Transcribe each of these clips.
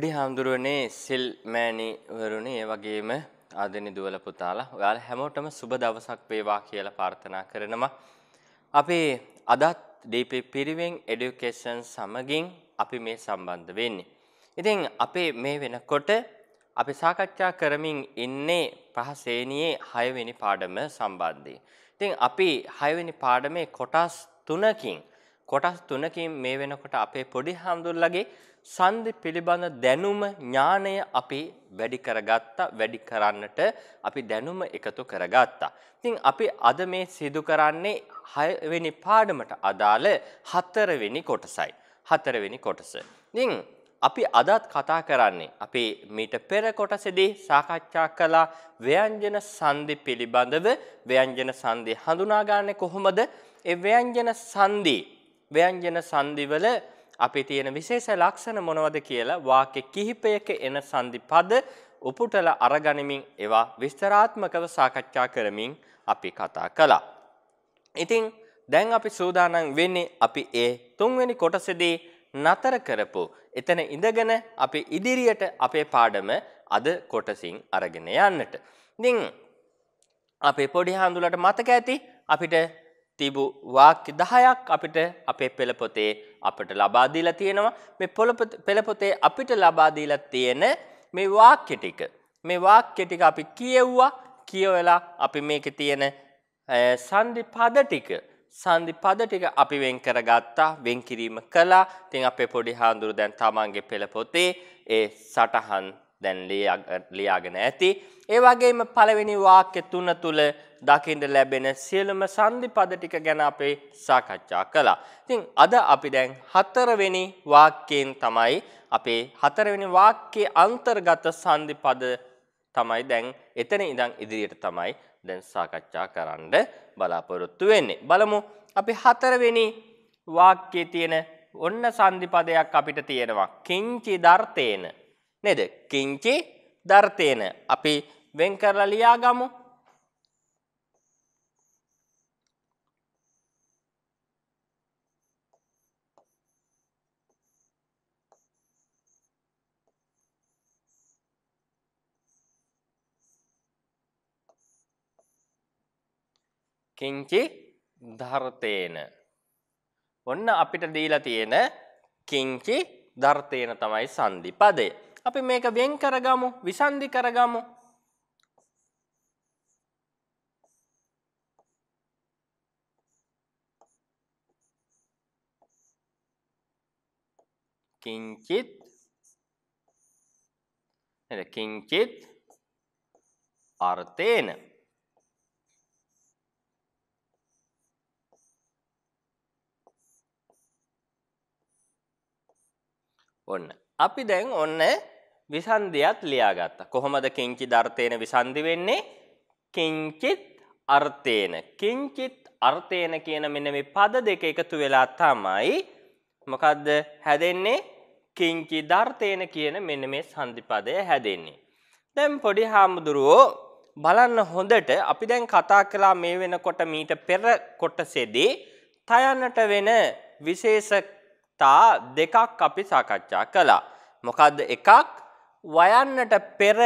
පොඩි හාමුදුරුවනේ සිල් මෑණිවරුනි ඒ වගේම ආදෙනි දුවල පුතාලා ඔයාලා හැමෝටම සුබ දවසක් වේවා කියලා ප්‍රාර්ථනා කරනවා. අපේ අදත් DP පිරිවෙන් এඩියුකේෂන් සමගින් අපි මේ සම්බන්ධ වෙන්නේ. ඉතින් අපේ මේ වෙනකොට අපි සාකච්ඡා කරමින් ඉන්නේ පහ ශ්‍රේණියේ 6 වෙනි පාඩම සම්බන්ධයෙන්. ඉතින් අපි 6 වෙනි පාඩමේ කොටස් 3කින් කොටස් 3කින් මේ වෙනකොට අපේ පොඩි හාමුදුරුවන්ලගේ සන්ධි පිළිබඳ දැනුම ඥානය අපි වැඩි කරගත්තා වැඩි කරන්නට අපි දැනුම එකතු කරගත්තා. ඉතින් අපි අද මේ සිදු කරන්නේ හයවෙනි පාඩමට අදාළ හතරවෙනි කොටසයි. හතරවෙනි කොටස. ඉතින් අපි අදත් කතා කරන්නේ අපේ මීට පෙර කොටසේදී සාකච්ඡා කළ ව්‍යංජන සංදි පිළිබඳව ව්‍යංජන සංදි හඳුනාගන්නේ කොහොමද? ඒ ව්‍යංජන සංදි ව්‍යංජන සංදිවල වල අපි තියෙන විශේෂ ලක්ෂණ මොනවද කියලා වාක්‍ය කිහිපයක එන සංදි පද උපුටලා අරගනිමින් ඒවා විස්තරාත්මකව සාකච්ඡා කරමින් අපි කතා කළා. ඉතින් දැන් අපි සූදානම් වෙන්නේ අපි ඒ තුන්වෙනි කොටසේදී නතර කරපු. එතන ඉඳගෙන අපි ඉදිරියට අපේ පාඩම අද කොටසින් අරගෙන යන්නට. ඉතින් අපේ පොඩි හාමුදුරලට මතක ඇති අපිට තිබු වාක්‍ය දහයක් අපිට අපේ පෙළපොතේ අපට ලබාදීලා තියෙනවා මේ පෙළපොතේ අපිට ලබාදීලා තියෙන මේ වාක්‍ය ටික මේ වාක්‍ය ටික අපි කියෙව්වා කියවලා අපි මේකේ තියෙන සංදි පද ටික සංදි පද ටික අපි වෙන් කරගත්තා වෙන් කිරීම කළා ඉතින් අපේ පොඩි හාඳුරු දැන් තමන්ගේ පෙළපොතේ ඒ සටහන් දැන් ලියාගෙන ඇති. ඒ වගේම පළවෙනි වාක්‍ය තුන තුල දකින්න ලැබෙන සියලුම සංදිපද ටික ගැන අපේ සාකච්ඡා කළා. ඉතින් අද අපි දැන් හතරවෙනි වාක්‍යයෙන් තමයි අපේ හතරවෙනි වාක්‍යයේ අන්තර්ගත සංදිපද තමයි දැන් එතන ඉඳන් ඉදිරියට තමයි දැන් සාකච්ඡා කරන්න බලාපොරොත්තු වෙන්නේ. බලමු අපි හතරවෙනි වාක්‍යයේ තියෙන ඔන්න සංදිපදයක් අපිට තියෙනවා. කිංචි දර්ථේන නේද? කිංචි දර්තේන අපි වෙන් කරලා ලියාගමු. කිංචි ධර්තේන ඔන්න අපිට දීලා තියෙන කිංචි ධර්තේන තමයි සන්ධි පදය අපි මේක වෙන් කරගමු විසන්ධි කරගමු කිංචිත් කිංචිත් අර්ථේන ඔන්න අපි දැන් ඔන්න විසන්ධියත් ලියාගත්ත. කොහොමද කිංචි ධර්තයන විසන්ධි වෙන්නේ කිංචිත් අර්ථයන කිංචිත් අර්ථයන කියන මෙන මේ පද දෙක එකතු වෙලා තමයි මොකදද හැදෙන්නේ කිංචි ධර්තයන කියන මෙන්න මේ සන්ධිපදය හැදෙන්නේ. දැම් පොඩි හාමුදුරුවෝ බලන්න හොඳට අපි දැන් කතා කලා මේ වෙනකොට මීට පෙර කොටසෙදී තයන්නට වෙන විශේෂතා දෙකක් අපි සාකච්ඡා කළා. මොකදද එකක් වයන්නට පෙර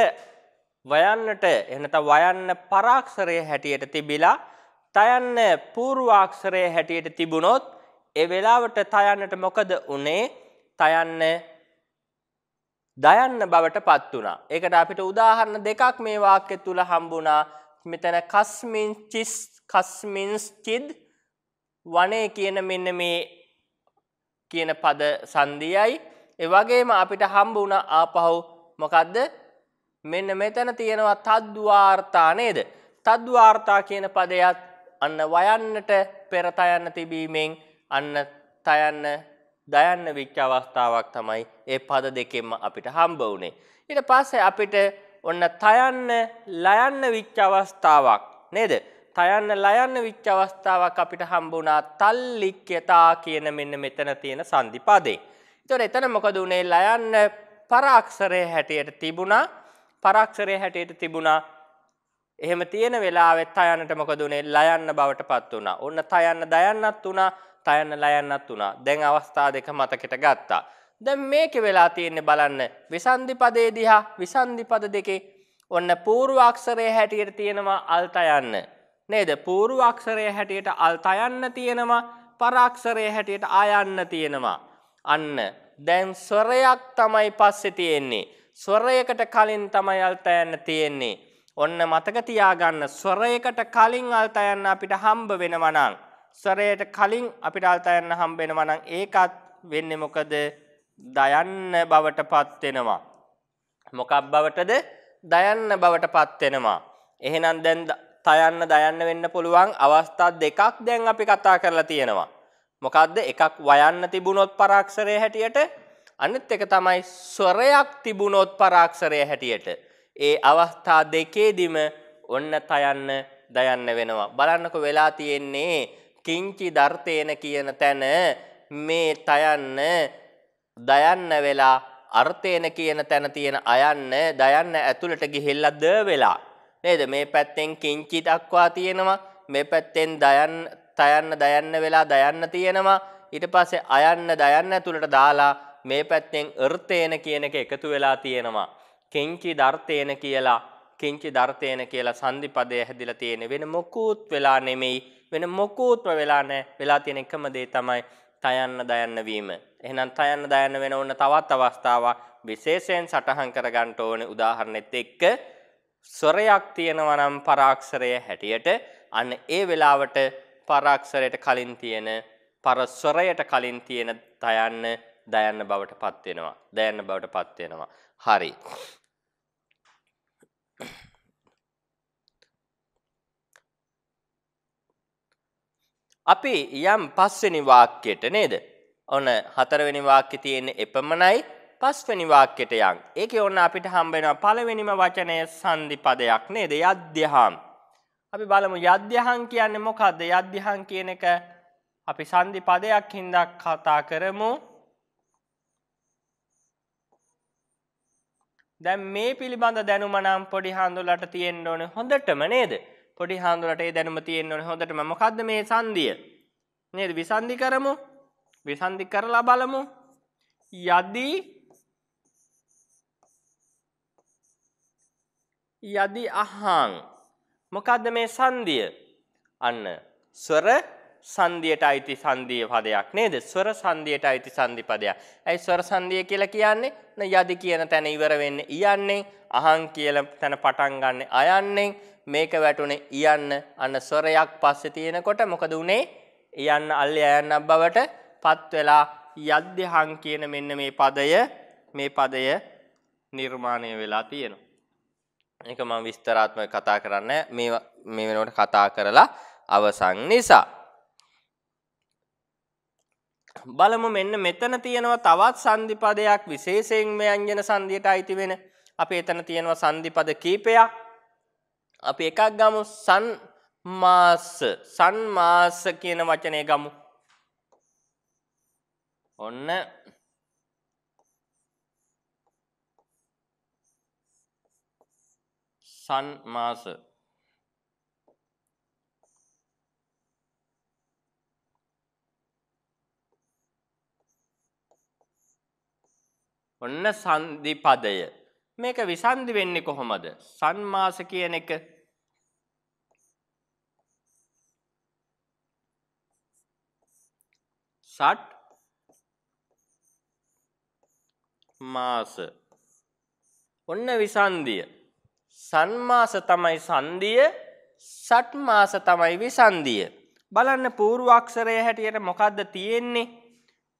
වයන්නට එනත වයන්න පරාක්ෂරය හැටියට තිබිලා තයන්න පූර්වාක්ෂරය හැටියට තිබුණොත් ඒ වෙලාවට තයන්නට මොකද උනේ තයන්න දයන්න බවට පත් වුණා. ඒකට අපිට උදාහරණ දෙකක් මේ වාක්‍ය තුල හම්බුණා. මෙතන කස්මින් චිස් කස්මින්ස් චිද් වනේ කියන මෙන්න මේ කියන පද සංදියයි. ඒ වගේම අපිට හම්බ වුණා ආපහු මොකද්ද මෙන්න මෙතන තියෙනවා තද්වාර්තා නේද? තද්වාර්තා කියන පදයත් අන්න වයන්නට පෙර තයන්න තිබීමෙන් අන්න තයන්න දයන්න විච්ච අවස්ථාවක් තමයි ඒ පද දෙකෙන්ම අපිට හම්බ වුනේ. ඊට පස්සේ අපිට ඔන්න තයන්න ලයන්න විච්ච අවස්ථාවක් නේද? තයන්න ලයන්න විච්ච අවස්ථාවක් අපිට හම්බ වුණා තල්ලික්්‍යතා කියන මෙන්න මෙතන තියෙන සංදි පදේ. ඒතොර එතන මොකද උනේ ලයන්න පරාක්ෂරය හැටියට තිබුණා පරක්ෂරය හැටියට තිබුණා එහෙම තියෙන වෙලාවෙත් අයන්නට මොකදුනේ ලයන්න බවට පත් වුණා. ඔන්න තයන්න දයන්නත් වුණා, තයන්න ලයන්නත් වුණා. දැන් අවස්ථා දෙක මතකට ගත්තා. දැන් මේක වෙලා තියෙන්නේ බලන්න විසන්ධිපදේ දිහා විසන්ධිපද දෙකේ ඔන්න පූර්වාක්ෂරය හැටියට තියෙනවා අල්තයන්න. නේද? පූර්වාක්ෂරය හැටියට අල්තයන්න තියෙනවා, පරාක්ෂරය හැටියට ආයන්න තියෙනවා. අන්න දැන් ස්වරයක් තමයි පස්සේ තියෙන්නේ. ස්වරයකට කලින් තමයි අල්තයන්න තියෙන්නේ. ඔන්න මතක තියාගන්න ස්වරයකට කලින් අල්තයන්න අපිට හම්බ වෙනවා නම් ස්වරයට කලින් අපිට අල්තයන්න හම්බ වෙනවා නම් ඒකත් වෙන්නේ මොකද? දයන්න බවටපත් වෙනවා. මොකක් බවටද? දයන්න බවටපත් වෙනවා. එහෙනම් දැන් තයන්න දයන්න වෙන්න පුළුවන් අවස්ථා දෙකක් දැන් අපි කතා කරලා තියෙනවා. මොකද්ද එකක් වයන්න තිබුණොත් පරාක්ෂරය හැටියට අනිත් එක තමයි ස්වරයක් තිබුණොත් පරාක්ෂරය හැටියට ඒ අවස්ථා දෙකේදීම ඔන්න තයන්න දයන්න වෙනවා බලන්නකො වෙලා තියෙන්නේ කිංචි දර්ථේන කියන තැන මේ තයන්න දයන්න වෙලා අර්ථේන කියන තැන තියෙන අයන්න දයන්න ඇතුළට ගිහිල්ලා ද වෙලා නේද මේ පැත්තෙන් කිංචි දක්වා තියෙනවා මේ පැත්තෙන් දයන් තයන්න දයන්න වෙලා දයන්න තියෙනවා ඊට පස්සේ අයන්න දයන්න ඇතුළට දාලා මේ පැත්තෙන් අර්ථේන කියන එක එකතු වෙලා තියෙනවා කිංචි දර්ථේන කියලා කිංචි දර්ථේන කියලා සංදිපදය හැදිලා තියෙන වෙන මොකුත් වෙලා නෙමෙයි වෙන මොකුත්ම වෙලා නැහැ වෙලා තියෙන එකම දේ තමයි තයන්න දයන්න වීම එහෙනම් තයන්න දයන්න වෙන ඕන තවත් අවස්ථාවක් විශේෂයෙන් සටහන් කරගන්න ඕන උදාහරණෙත් එක්ක ස්වරයක් තියෙනවා නම් පරාක්ෂරය හැටියට අන්න ඒ වෙලාවට පරාක්ෂරයට කලින් තියෙන පරස්වරයට කලින් තියෙන දයන්න දයන්න බවට පත් වෙනවා. දයන්න බවට පත් වෙනවා. හරි. අපි යම් පස්වෙනි වාක්‍යයට නේද? ඔන්න හතරවෙනි වාක්‍ය තියෙන එපමණයි පස්වෙනි වාක්‍යයට යන්. ඒකේ ඔන්න අපිට හම්බ වෙනවා පළවෙනිම වචනය සංදි පදයක් නේද? යද්‍යහම්. අපි බලමු යද්‍යහං කියන්න මොකක්ද යද්‍යහං කියන එක අපි සන්ධි පදයක් හින්දක් කතා කරමු දැ මේ පිළිබඳ දැනුමනම් පොඩි හාන්දුලට තියෙන්න්න ඕන හොඳටම නේද පොඩි හාන්දුලට ඒ දැනුම තියෙන්න්න ඕන හොඳටම මොකක්ද මේ සන්දිය නේද විසන්ධි කරමු විසන්ධි කරලා බලමු යද්දී යදි අහං මොකද්ද මේ සංදිය? අන්න ස්වර සංදියට අයිති සංදිය පදයක් නේද? ස්වර සංදියට අයිති සංදි පදයක්. ඇයි ස්වර සංදිය කියලා කියන්නේ? යදි කියන තැන ඉවර වෙන්නේ යන්නේ, අහං කියලා තැන පටන් ගන්න අයන්නේ, මේක වැටුනේ යන්න අන්න ස්වරයක් පස්සේ තියෙනකොට මොකද උනේ? යන්න අල්ලේ යන්න බවට පත් වෙලා යද්දහං කියන මෙන්න මේ පදය මේ පදය නිර්මාණය වෙලා තියෙනවා. ඒක මම විස්තරාත්මක කතා කරන්න මේ මේ වෙනකොට කතා කරලා අවසන් නිසා බලමු මෙන්න මෙතන තියෙනවා තවත් සංධිපදයක් විශේෂයෙන් ව්‍යංජන සංධියට අයිති වෙන. අපි එතන තියෙනවා සංධිපද කීපයක්. අපි එකක් ගමු සන්මාස සන්මාස කියන වචනය ගමු. ඔන්න සන් මාස ඔන්න සන්ධි පදය මේක විසන්ධි වෙන්නේ කොහොමද සන්මාස කියන එක සට් මාස ඔන්න විසන්ධිය සන්මාස තමයි සංදිය සට්මාස තමයි විසන්දිය. බලන්න පූර්වාක්ෂරය හැටියට මොකද්ද තියෙන්නේ?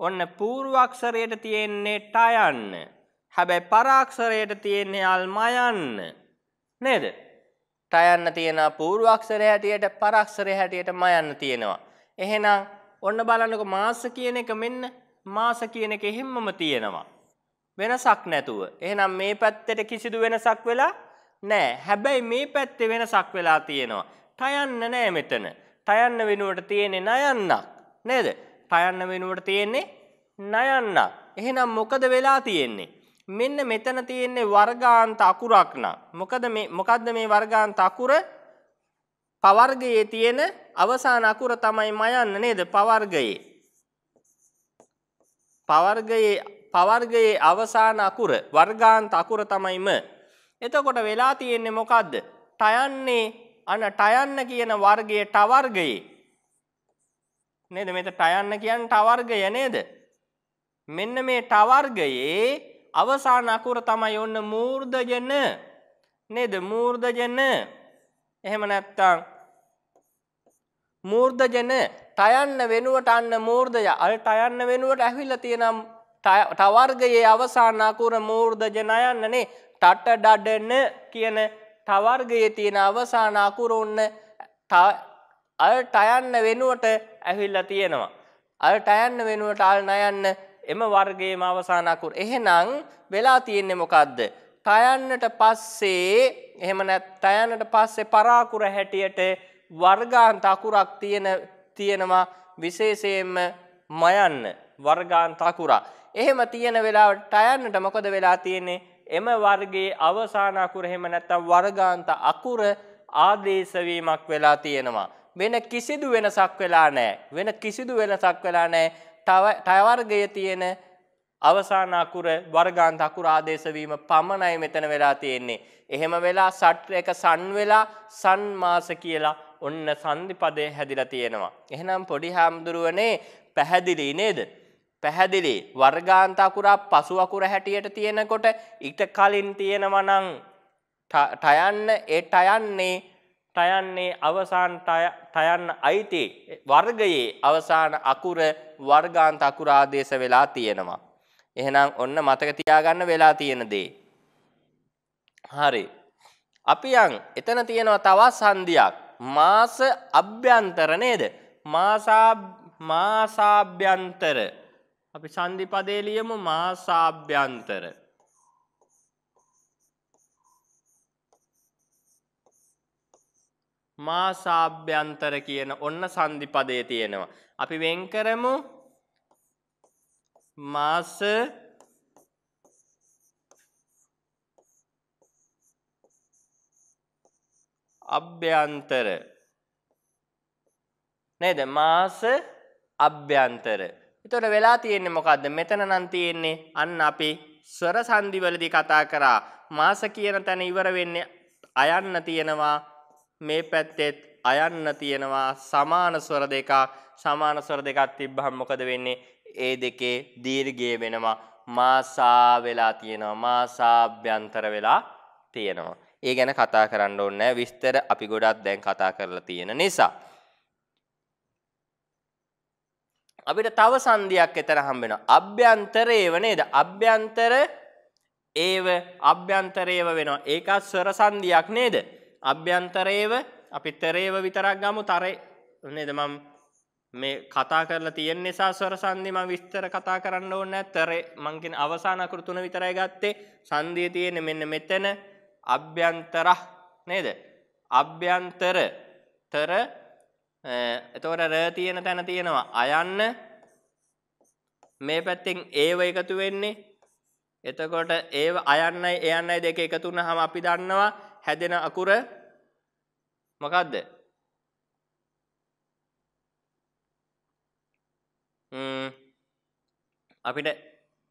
ඔන්න පූර්වාක්ෂරයට තියෙන්නේ ටයන්න. හැබැයි පරාක්ෂරයට තියෙන්නේ අල්මයන්න. නේද? ටයන්න තියෙනවා පූර්වාක්ෂරය හැටියට පරාක්ෂරය හැටියට මයන්න තියෙනවා. එහෙනම් ඔන්න බලන්නකො මාස කියන එක මෙන්න මාස කියන එක හැමමම තියෙනවා. වෙනසක් නැතුව. එහෙනම් මේ පැත්තේ කිසිදු වෙනසක් වෙලා නෑ හැබැයි මේ පැත්තේ වෙනසක් වෙලා තියෙනවා. තයන්න නෑ මෙතන. තයන්න වෙනුවට තියෙන්නේ නයන්නක්. නේද? තයන්න වෙනුවට තියෙන්නේ නයන්නක්. එහෙනම් මොකද වෙලා තියෙන්නේ? මෙන්න මෙතන තියෙන්නේ වර්ගාන්ත අකුරක් නම්. මොකද මේ මොකද්ද මේ වර්ගාන්ත අකුර? පවර්ගයේ තියෙන අවසාන අකුර තමයි මයන්න නේද? පවර්ගයේ. පවර්ගයේ පවර්ගයේ අවසාන අකුර වර්ගාන්ත අකුර තමයි ම. එතකොට වෙලා තියෙන්නේ මොකද්ද? ටයන්නේ අන ටයන්න කියන වර්ගයේ ටවර්ගයේ නේද මේක ටයන්න කියන්නේ ටවර්ගය නේද? මෙන්න මේ ටවර්ගයේ අවසාන අකුර තමයි ඔන්න මූර්ධජන නේද මූර්ධජන එහෙම නැත්තම් මූර්ධජන ටයන්න වෙනුවට අන්න මූර්ධය අල් ටයන්න වෙනුවට ඇහිලා තියෙනම් ටවර්ගයේ අවසාන අකුර මූර්ධජන යන්නනේ තටඩඩන කියන තවර්ගයේ තියෙන අවසාන අකුර ඔන්න අල්ට යන්න වෙනුවට ඇහිල්ලා තියෙනවා. අල්ට යන්න වෙනුවට අල් නයන්න එම වර්ගයේම අවසාන අකුර. එහෙනම් වෙලා තියෙන්නේ මොකද්ද? තයන්නට පස්සේ එහෙම නැත් තයන්නට පස්සේ පරාකුර හැටියට වර්ගාන්ත අකුරක් තියෙන තියෙනවා විශේෂයෙන්ම මයන්න වර්ගාන්ත අකුරක්. එහෙම තියෙන වෙලාවට තයන්නට මොකද වෙලා තියෙන්නේ? එම වර්ගයේ අවසාන අකුර එහෙම නැත්නම් වර්ගාන්ත අකුර ආදේශ වීමක් වෙලා තියෙනවා. වෙන කිසිදු වෙනසක් වෙලා නැහැ. වෙන කිසිදු වෙනසක් වෙලා නැහැ. තව වර්ගයේ තියෙන අවසාන අකුර වර්ගාන්ත අකුර ආදේශ වීම පමණයි මෙතන වෙලා තියෙන්නේ. එහෙම වෙලා සට් එක සන් වෙලා සන් මාස කියලා ඔන්න සන්ධිපදේ හැදිලා තියෙනවා. එහෙනම් පොඩි හාමුදුරුවනේ පැහැදිලි නේද? පැහැදිලි වර්ගාන්ත අකුරා පසු අකුර හැටියට තියෙනකොට ඊට කලින් තියෙනවනම් ටයන්න ඒ ටයන්නේ ටයන්නේ අවසාන ටයන්න අයිති වර්ගයේ අවසාන අකුර වර්ගාන්ත අකුර ආදේශ වෙලා තියෙනවා. එහෙනම් ඔන්න මතක තියාගන්න වෙලා තියෙන දේ. හරි. අපි යන් එතන තියෙනවා තවත් සංදියක්. මාස අභ්‍යන්තර නේද? මාසා මාසාභ්‍යන්තර අපි සන්ධිපදේලියමු මාසාභ්‍යන්තර මාසාභ්‍යන්තර කියන ඔන්න සන්ධිපදේ තියෙනවා. අපි වෙන් කරමු මාස අභ්‍යන්තර නේද මාස අභ්‍යන්තර එතොට වෙලා තියෙන්නේ මොකක්ද මෙතන නම් තියෙන්නේ අන්න අපි ස්වර සන්ධිවලදි කතා කරා මාස කියන තැන ඉවර වෙන්නේ අයන්න තියෙනවා මේ පැත්තෙත් අයන්න තියෙනවා සමාන ස්වර දෙකක් සමාන ස්වර දෙකක් තිබ්බහම මොකද වෙන්නේ ඒ දෙකේ දීර්ඝය වෙනවා මාසා වෙලා තියෙනවා මාසාභ්‍යන්තර වෙලා තියෙනවා. ඒ ගැන කතා කරන්න ඕනේ විස්තර අපි ගොඩක් දැන් කතා කරලා තියෙන නිසා. අපිට තව සංධියක් එතර හම්බෙන අභ්‍යන්තරේව නේද අභ්‍යන්තර ඒව අභ්‍යන්තරේව වෙනවා ඒකත් ස්වර සංධියක් නේද අභ්‍යන්තරේව අපි තරේව විතරක් ගමු තරේ නේද මම මේ කතා කරලා තියෙන නිසා ස්වර සංධි මම විස්තර කතා කරන්න ඕනේ නැහැ තරේ මං කියන අවසාන අකුරු තුන විතරයි ගත්තේ සංධිය තියෙන්නේ මෙන්න මෙතන අභ්‍යන්තර නේද අභ්‍යන්තර තර එතකොට ර තියෙන තැන තියෙනවා අයන්න මේ පැත්තෙන් ඒව එකතු වෙන්නේ එතකොට ඒ අයන්නයි එයන්නයි දෙක එකතුන හම අපි දන්නවා හැදෙන අකුර මොකක්ද අපිට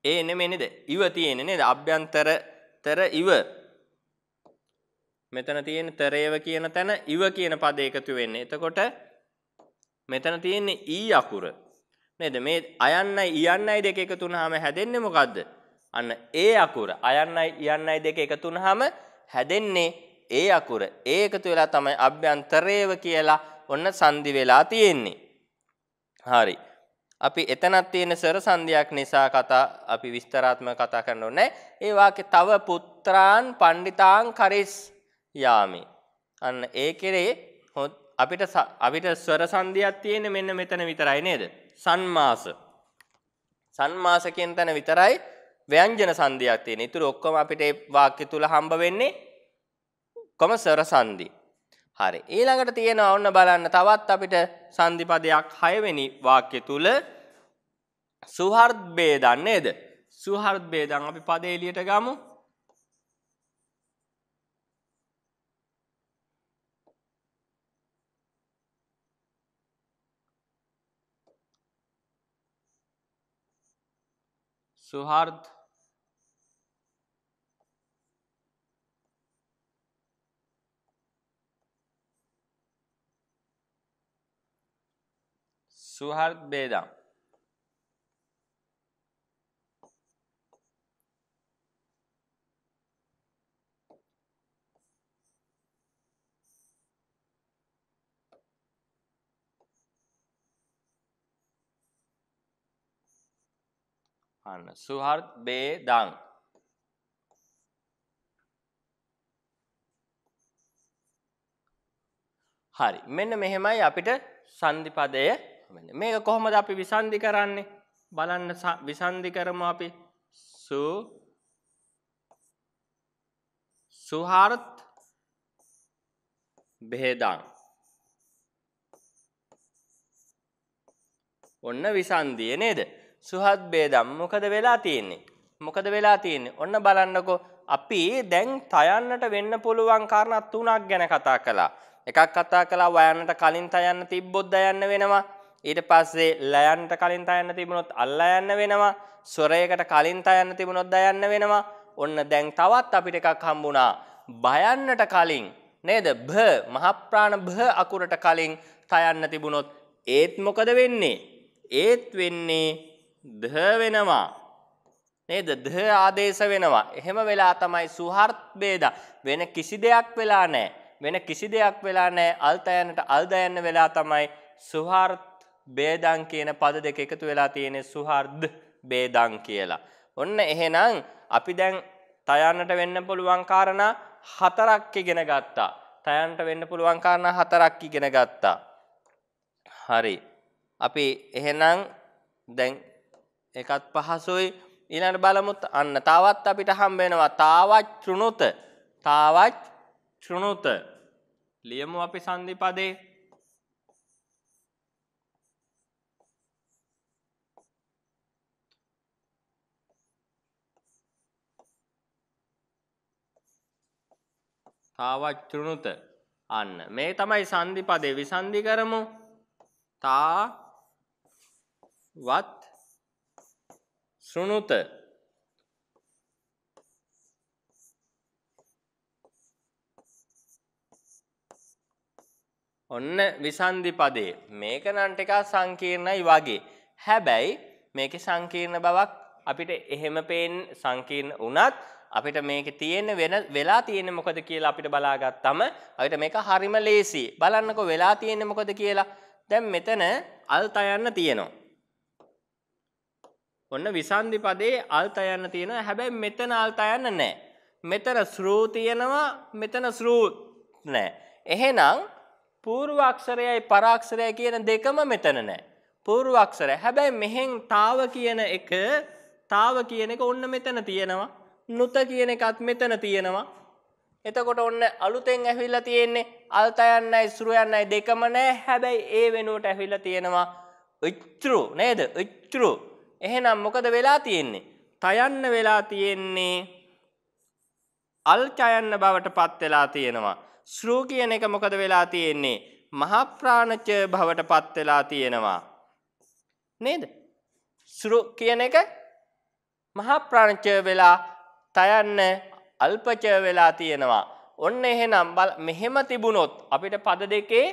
ඒ නෙමෙයිද ඉව තියෙන්නේ නේද අභ්‍යන්තර තර ඉව මෙතන තියෙන තරේව කියන තැන ඉව කියන පද එකතු වෙන්නේ එතකොට මෙතන තියෙන්නේ ඊ අකුර නේද මේ අයන්නයි යන්නයි දෙක එකතු වුනහම හැදෙන්නේ මොකද්ද අන්න ඒ අකුර අයන්නයි යන්නයි දෙක එකතු වුනහම හැදෙන්නේ ඒ අකුර ඒ එකතු වෙලා තමයි අභ්‍යන්තරේව කියලා ඔන්න සංදි වෙලා තියෙන්නේ හරි අපි එතනක් තියෙන සර සංදියක් නිසා කතා අපි විස්තරාත්මක කතා කරන්න ඕනේ ඒ වාක්‍ය තව පුත්‍රාන් පණ්ඩිතාන් කරිස් යාමි අන්න ඒ කෙරේ අපිට අපිට ස්වර සංදියක් තියෙන්නේ මෙන්න මෙතන විතරයි නේද? සන්මාස. සන්මාස කියන තැන විතරයි ව්‍යංජන සංදියක් තියෙන්නේ. ඊටු ඔක්කොම අපිට මේ වාක්‍ය තුල හම්බ වෙන්නේ කොම ස්වර සංදි. හරි. ඊළඟට තියෙනවා ඔන්න බලන්න තවත් අපිට සංදිපදයක් 6 වෙනි වාක්‍ය තුල සුහර්ත් ભેදන් නේද? සුහර්ත් ભેදන් අපි පදේ එළියට ගමු. सौहार्द सौहार्द बेदा අන්න සුහර්ත් බේදං හරි මෙන්න මෙහෙමයි අපිට සංධිපදය මේක කොහොමද අපි විසන්ධි කරන්නේ බලන්න විසන්ධි කරමු අපි සු සුහර්ත් බෙහෙදං ඔන්න විසන්ධිය නේද සුහත් බේදම් මොකද වෙලා තියෙන්නේ? මොකද වෙලා තියෙන්නේ? ඔන්න බලන්නකෝ අපි දැන් තයන්නට වෙන්න පුළුවන් කාරණා තුනක් ගැන කතා කළා. එකක් කතා කළා වයන්නට කලින් තයන්න තිබ්බොත් දයන්න වෙනවා. ඊට පස්සේ ලයන්ට කලින් තයන්න තිබුණොත් අල්ලා යන්න වෙනවා. ස්වරයකට කලින් තයන්න තිබුණොත් දයන්න වෙනවා. ඔන්න දැන් තවත් අපිට එකක් හම්බුණා. බයන්නට කලින් නේද? භ මහප්‍රාණ භ අකුරට කලින් තයන්න තිබුණොත් ඒත් මොකද වෙන්නේ? ඒත් වෙන්නේ ද වෙනවා නේද ද ආදේශ වෙනවා එහෙම වෙලා තමයි සුහර්ත් ભેද වෙන කිසි දෙයක් වෙලා නැහැ වෙන කිසි දෙයක් වෙලා නැහැ අල්තයන්ට අල්දයන්න වෙලා තමයි සුහර්ත් ભેදං කියන පද දෙක එකතු වෙලා තියෙන්නේ සුහර්ද ભેදං කියලා ඔන්න එහෙනම් අපි දැන් තයන්නට වෙන්න පුළුවන් කාරණා හතරක් ඉගෙන ගත්තා තයන්ට වෙන්න පුළුවන් කාරණා හතරක් ඉගෙන ගත්තා හරි අපි එහෙනම් දැන් එකත් පහසුයි ඊළඟට බලමුත් අන්න තවත් අපිට හම් වෙනවා තාවත් චුණුත තාවත් චුණුත ලියමු අපි සංදිපදේ තාවත් චුණුත අන්න මේ තමයි සංදිපදේ විසන්දි කරමු තා වත් සුනුත ඔන්න විසන්ධි පදේ මේක නම් ටිකක් සංකීර්ණයි වගේ. හැබැයි මේකේ සංකීර්ණ බවක් අපිට එහෙම පේන සංකීර්ණ වුණත් අපිට මේක තියෙන වෙන වෙලා තියෙන්නේ මොකද කියලා අපිට බලාගත්තම අපිට මේක හරිම ලේසි. බලන්නකෝ වෙලා තියෙන්නේ මොකද කියලා. දැන් මෙතන අල්ත යන්න තියෙනවා. ඔන්න විසන්දි පදේ අල්ත යන්න තියෙනවා. හැබැයි මෙතන අල්ත යන්න නැහැ. මෙතන ශ්‍රූ තියෙනවා මෙතන ශ්‍රූත් නැහැ. එහෙනම් පූර්වාක්ෂරයයි පරාක්ෂරය කියන දෙකම මෙතන නැහැ. පූර්වාක්ෂරය. හැබැයි මෙහෙන් තාව කියන එක තාව කියන එක ඔන්න මෙතන තියෙනවා. නුත කියන එකත් මෙතන තියෙනවා. එතකොට ඔන්න අලුතෙන් ඇහිලා තියෙන්නේ අල්ත යන්නයි සුරු යන්නයි දෙකම නෑ. හැබැයි ඒ වෙනුවට ඇහිලා තියෙනවා ඉත්‍රු නේද? ඉත්‍රු එහෙනම් මොකද වෙලා තියෙන්නේ? තයන්න වෙලා තියෙන්නේ අල්චයන්න බවට පත් වෙලා තියෙනවා. ශ්‍රූ කියන එක මොකද වෙලා තියෙන්නේ? මහා ප්‍රාණච භවට පත් වෙලා තියෙනවා. නේද? ශ්‍රූ කියන එක මහා ප්‍රාණච වෙලා තයන්න අල්පච වෙලා තියෙනවා. ඔන්න එහෙනම් මෙහෙම තිබුණොත් අපිට පද දෙකේ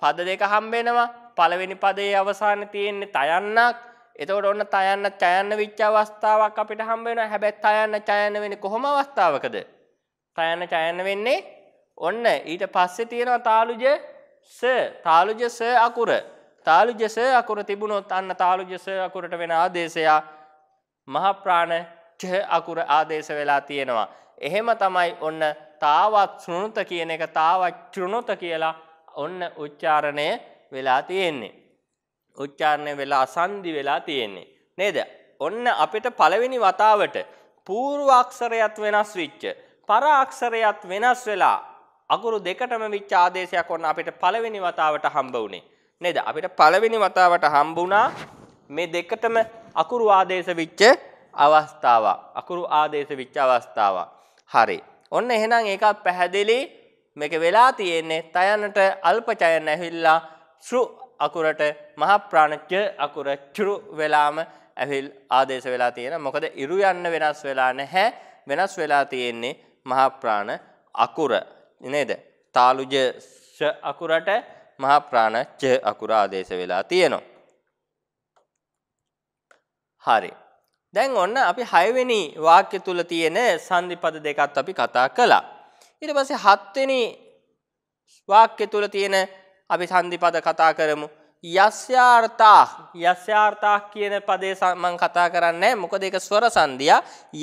පද දෙක හම්බ වෙනවා. පළවෙනි පදයේ අවසානයේ තියෙන්නේ තයන්නක් එතකට ඔන්න තයන්න චයන්න විච්ච අවස්ථාවක් අපිට හම්බෙන හැබැත් අයන්න චයන වෙන කොහොම අවස්ථාවකද තයන්න චයන්න වෙන්නේ ඔන්න ඊට පස්සෙ තියෙනවා තාලුජ ස තාලුජස අකුර තාලුජස අකුර තිබුණොත් අන්න තාලුජස අකුරට වෙන ආදේශයා මහප්‍රාණ ච අකුර ආදේශ වෙලා තියෙනවා. එහෙම තමයි ඔන්න තාවත් සෘණුත කියන එක තාවත් චෘණුත කියලා ඔන්න උච්චාරණය වෙලා තියෙන්නේ. උච්චාරණය වෙලා අසන්දි වෙලා තියෙන්නේ නේද? ඔන්න අපිට පළවෙනි වතාවට පූර්ව අක්ෂරයත් වෙනස් වෙච්ච පර අක්ෂරයත් වෙනස් වෙලා අකුරු දෙකටම විච්ච ආදේශයක් ඔන්න අපිට පළවෙනි වතාවට හම්බ වුණේ නේද? අපිට පළවෙනි වතාවට හම්බ වුණා මේ දෙකටම අකුරු ආදේශ විච්ච අවස්ථාව. අකුරු ආදේශ විච්ච අවස්ථාව. හරි. ඔන්න එහෙනම් ඒකත් පැහැදිලි මේක වෙලා තියෙන්නේ තයනට අල්පචයන ඇහිල්ලා ශෘ අකුරට මහ ප්‍රාණජ අකුර චුරු වෙලාම ඇවිල් ආදේශ වෙලා තියෙන මොකද ඉරු යන්න වෙනස් වෙලා නැහැ වෙනස් වෙලා තියෙන්නේ මහ ප්‍රාණ අකුර නේද තාලුජ ෂ අකුරට මහ ප්‍රාණ ච අකුර ආදේශ වෙලා තියෙනවා හරි දැන් ඔන්න අපි 6 වෙනි වාක්‍ය තුල තියෙන සංදිපද දෙකත් අපි කතා කළා ඊට පස්සේ 7 වෙනි වාක්‍ය තුල තියෙන අපි සන්ධිපද කතා කරමු. යස්්‍යාර්තා යස්්‍යාර්තා කියන පදේ සම්මන් කතා කරන්නේ මොකද එක ස්වර සන්ධිය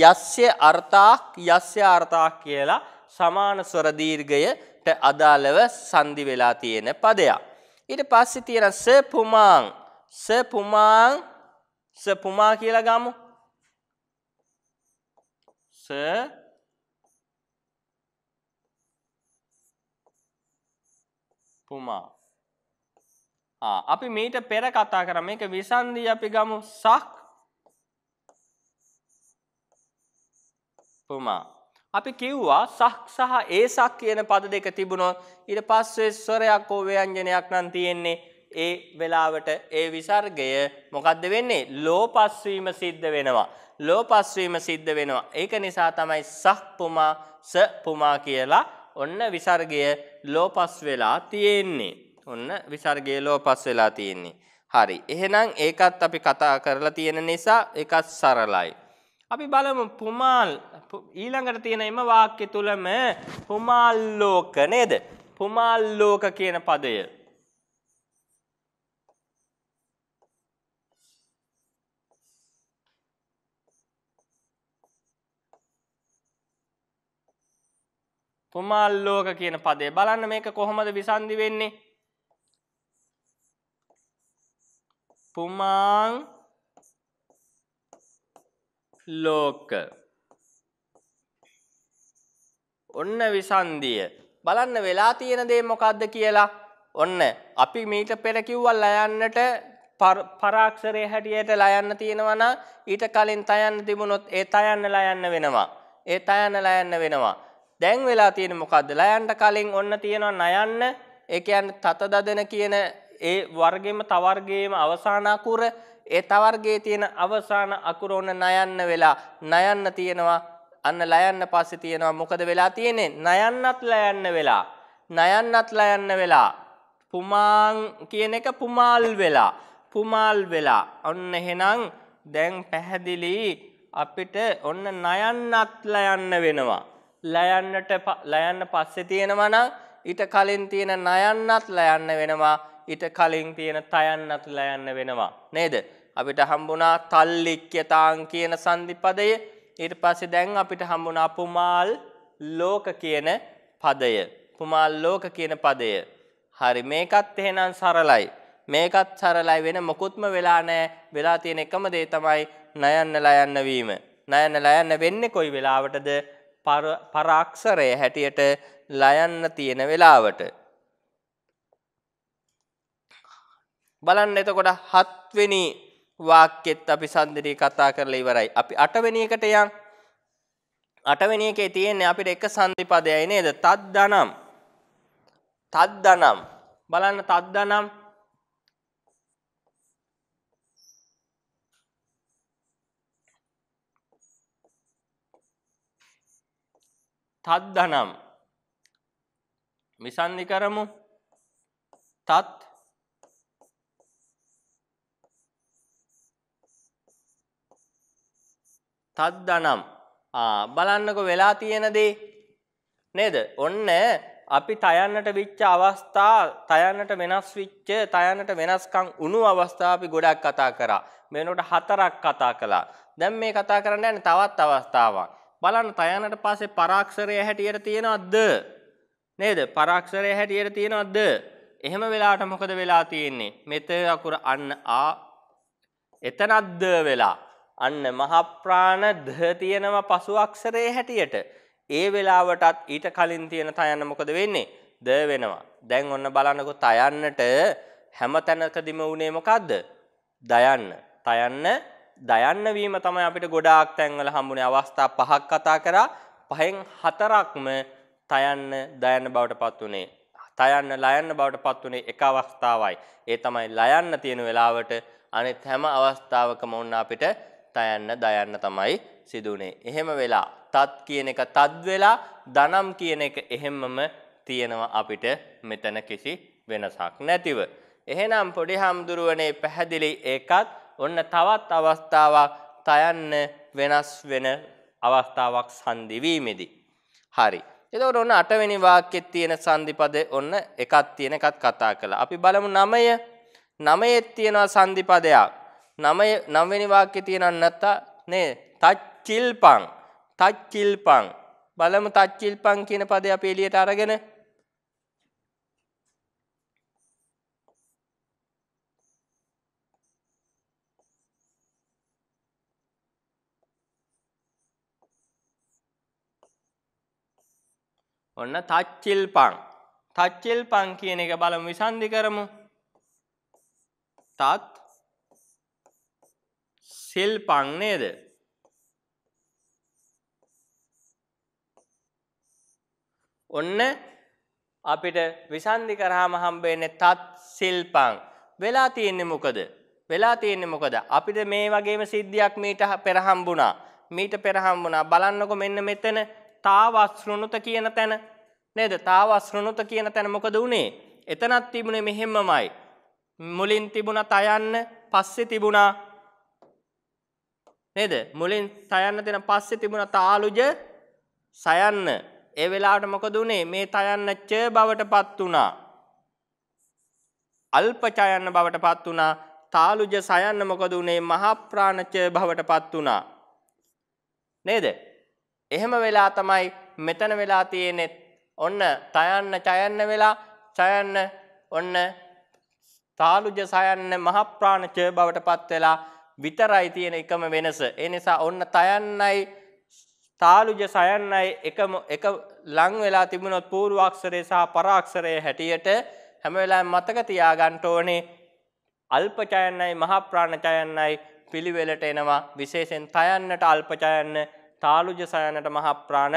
යස්්‍ය අර්තාක් යස්්‍යාර්තා කියලා සමාන ස්වරදීර්ගයට අදාළව සන්ධි වෙලා තියෙන පදයක්. ඊට පස්සෙ තියෙන සපුමාං සපුමාං සපුමා කියලා ගමු ස කුමා අපි මීට පෙර කතා කරම එක විසන්දී අපි ගමු සක් පුමා අපි කිව්වා සක් සහ ඒ සක් කියන පද දෙක තිබුණොත් ඊට පස්සේ ස්වරයක් හෝ ව්‍යංජනයක් නම් තියෙන්නේ ඒ වෙලාවට ඒ විසර්ගය මොකද්ද වෙන්නේ ලෝපස්වීම සිද්ධ වෙනවා ලෝපස්වීම සිද්ධ වෙනවා ඒක නිසා තමයි සක් පුමා ස පුමා කියලා ඔන්න විසර්ගය ලෝපස් වෙලා තියෙන්නේ. ඔන්න විසර්ගය ලෝපස් වෙලා තියෙන්නේ. හරි. එහෙනම් ඒකත් අපි කතා කරලා තියෙන නිසා ඒකත් සරලයි. අපි බලමු පුමාල් ඊළඟට තියෙන එම වාක්‍ය තුලම පුමාල්ලෝක නේද? පුමාල්ලෝක කියන පදය තුමාල්ලෝක කියන පදේ බලන්න මේක කොහොමද විසන්දි වෙන්නේ පුමාං ලෝක ඔන්න විසන්දිය බලන්න වෙලා තියෙන දේ මොකක්ද කියලා ඔන්න අපි මීට පෙර කිව්වා ලයන්නට පරාක්ෂරයේ හැටියට ලයන්න තියෙනවා නම් ඊට කලින් තයන්න තිබුණොත් ඒ තයන්න ලයන්න වෙනවා ඒ තයන්න ලයන්න වෙනවා දැන් වෙලා තියෙන මොකක්ද ලයන්ට කලින් ඔන්න තියෙනවා නයන්න ඒ කියන්නේ තත දදන කියන ඒ වර්ගෙම තවර්ගයේම අවසාන අකුර ඒ තවර්ගයේ තියෙන අවසාන අකුර ඔන්න නයන්න වෙලා නයන්න තියෙනවා අන්න ලයන්න පස්සේ තියෙනවා මොකද වෙලා තියෙන්නේ නයන්නත් ලයන්න වෙලා නයන්නත් ලයන්න වෙලා පුමාන් කියන එක පුමාල් වෙලා පුමාල් වෙලා ඔන්න එහෙනම් දැන් පැහැදිලි අපිට ඔන්න නයන්නත්ලා යන්න වෙනවා ලයන්නට ලයන්න පස්සේ තියෙනවනම් ඊට කලින් තියෙන නයන්නත් ලයන්න වෙනවා ඊට කලින් තියෙන තයන්නත් ලයන්න වෙනවා නේද අපිට හම්බුණා තල්ලික්්‍යතාන් කියන සංදිපදය ඊට පස්සේ දැන් අපිට හම්බුණා පුමාල් ලෝක කියන පදය පුමාල් ලෝක කියන පදය හරි මේකත් එහෙනම් සරලයි මේකත් සරලයි වෙන මොකුත්ම වෙලා නෑ වෙලා තියෙන එකම දේ තමයි නයන්න ලයන්න වීම නයන්න ලයන්න වෙන්නේ කොයි වෙලාවටද පරාක්ෂරය හැටියට ලයන්න තියෙන වෙලාවට. බලන්න එතකොට හත්වෙනි වාක්‍යෙත් අපි සන්දිරී කතා කරලා ඉවරයි. අපි අටවෙනි එකට යන්. අටවෙනි එකේ තියෙන්නේ අපිට එක සන්ධිපදයයි නේද? තද්දනම්. තද්දනම්. බලන්න තද්දනම් තද්දනම් මිසන්දි කරමු තත් තද්දනම් බලන්නකො වෙලා තියෙන දේ නේද ඔන්න අපි තයන්නට විච්ච අවස්ථා තයන්නට වෙනස් විච්ච තයන්නට වෙනස්කම් උණු අවස්ථා අපි ගොඩක් කතා කරා. මේනකොට හතරක් කතා කළා. දැන් මේ කතා කරන්න යන්නේ තවත් අවස්ථාවක්. බලන්න තයනට පස්සේ පරාක්ෂරය හැටියට තියෙනවද නේද පරාක්ෂරය හැටියට තියෙනවද එහෙම වෙලාට මොකද වෙලා තියෙන්නේ මෙත අකුර අන්න ආ එතනද්ද වෙලා අන්න මහප්‍රාණ ද තියෙනවා පසු අක්ෂරයේ හැටියට ඒ වෙලාවටත් ඊට කලින් තියෙන තයන්න මොකද වෙන්නේ ද වෙනවා දැන් ඔන්න බලන්නකෝ තයන්නට හැම තැනකදීම උනේ මොකද්ද දයන්න තයන්න දයන්න වීම තමයි අපිට ගොඩාක් තැන්වල හම්බුනේ අවස්ථා පහක් කතා කරා පහෙන් හතරක්ම තයන්න දයන්න බවට පත් උනේ තයන්න ලයන්න බවට පත් උනේ එක අවස්ථාවයි ඒ තමයි ලයන්න තියෙන වෙලාවට අනිත් හැම අවස්ථාවකම වුණ අපිට තයන්න දයන්න තමයි සිදුනේ එහෙම වෙලා තත් කියන එක තත් වෙලා දනම් කියන එක එහෙම්මම තියෙනවා අපිට මෙතන කිසි වෙනසක් නැතිව එහෙනම් පොඩි හාමුදුරුවනේ පැහැදිලි ඒකත් ඔන්න තවත් අවස්ථාවක් තයන්න වෙනස් වෙන අවස්ථාවක් සංදිවීමේදී. හරි. එතකොට ඔන්න අටවෙනි වාක්‍යයේ තියෙන සංදිපද ඔන්න එකක් තියෙන එකක් කතා කළා. අපි බලමු 9. 9ේ තියෙනවා සංදිපදයක්. 9 9වෙනි වාක්‍යයේ තියෙනක් නැත්ත නේ තච්චිල්පං තච්චිල්පං බලමු තච්චිල්පං කියන පදේ අපි එළියට අරගෙන ඔන්න තච්චිල්පං. තච්චිල්පං කියන එක බලමු විසන්ධි කරමු. තත් සිල්පං නේද? ඔන්න අපිට විසන්ධි කරාම හම්බ වෙන්නේ තත් සිල්පං. වෙලා තියෙන්නේ මොකද? වෙලා තියෙන්නේ මොකද? අපිට මේ වගේම සිද්ධියක් මීට පෙර හම්බුණා. මීට පෙර හම්බුණා. බලන්නකො මෙන්න මෙතන තාවස්ෘණුත කියන තැන නේද? තාව අසෘණුත කියන තැන මොකද වුනේ? එතනක් තිබුණේ මෙහෙමමයි. මුලින් තිබුණා තයන්න, පස්සේ තිබුණා නේද? මුලින් තයන්න දෙන පස්සේ තිබුණා තාලුජ සයන්න. ඒ වෙලාවට මොකද වුනේ? මේ තයන්න ච බවටපත් වුණා. අල්ප චයන්න බවටපත් වුණා. තාලුජ සයන්න මොකද වුනේ? මහා ප්‍රාණච බවටපත් වුණා. නේද? එහෙම වෙලා තමයි මෙතන වෙලා තියෙන්නේ ඔන්න තයන්න චයන්න වෙලා චයන්න ඔන්න තාලුජ සයන්න මහප්‍රාණ ච බවට පත් වෙලා විතරයි තියෙන එකම වෙනස. ඒ නිසා ඔන්න තයන්නයි තාලුජ සයන්නයි එකම එක ලං වෙලා තිබුණොත් පූර්වාක්ෂරය සහ පරාක්ෂරය හැටියට හැම වෙලාවෙම මතක තියාගන්න ඕනේ අල්ප චයන්නයි මහප්‍රාණ චයන්නයි පිළිවෙලට එනවා විශේෂයෙන් තයන්නට අල්ප චයන්න තාලුජ සයන්නට මහප්‍රාණ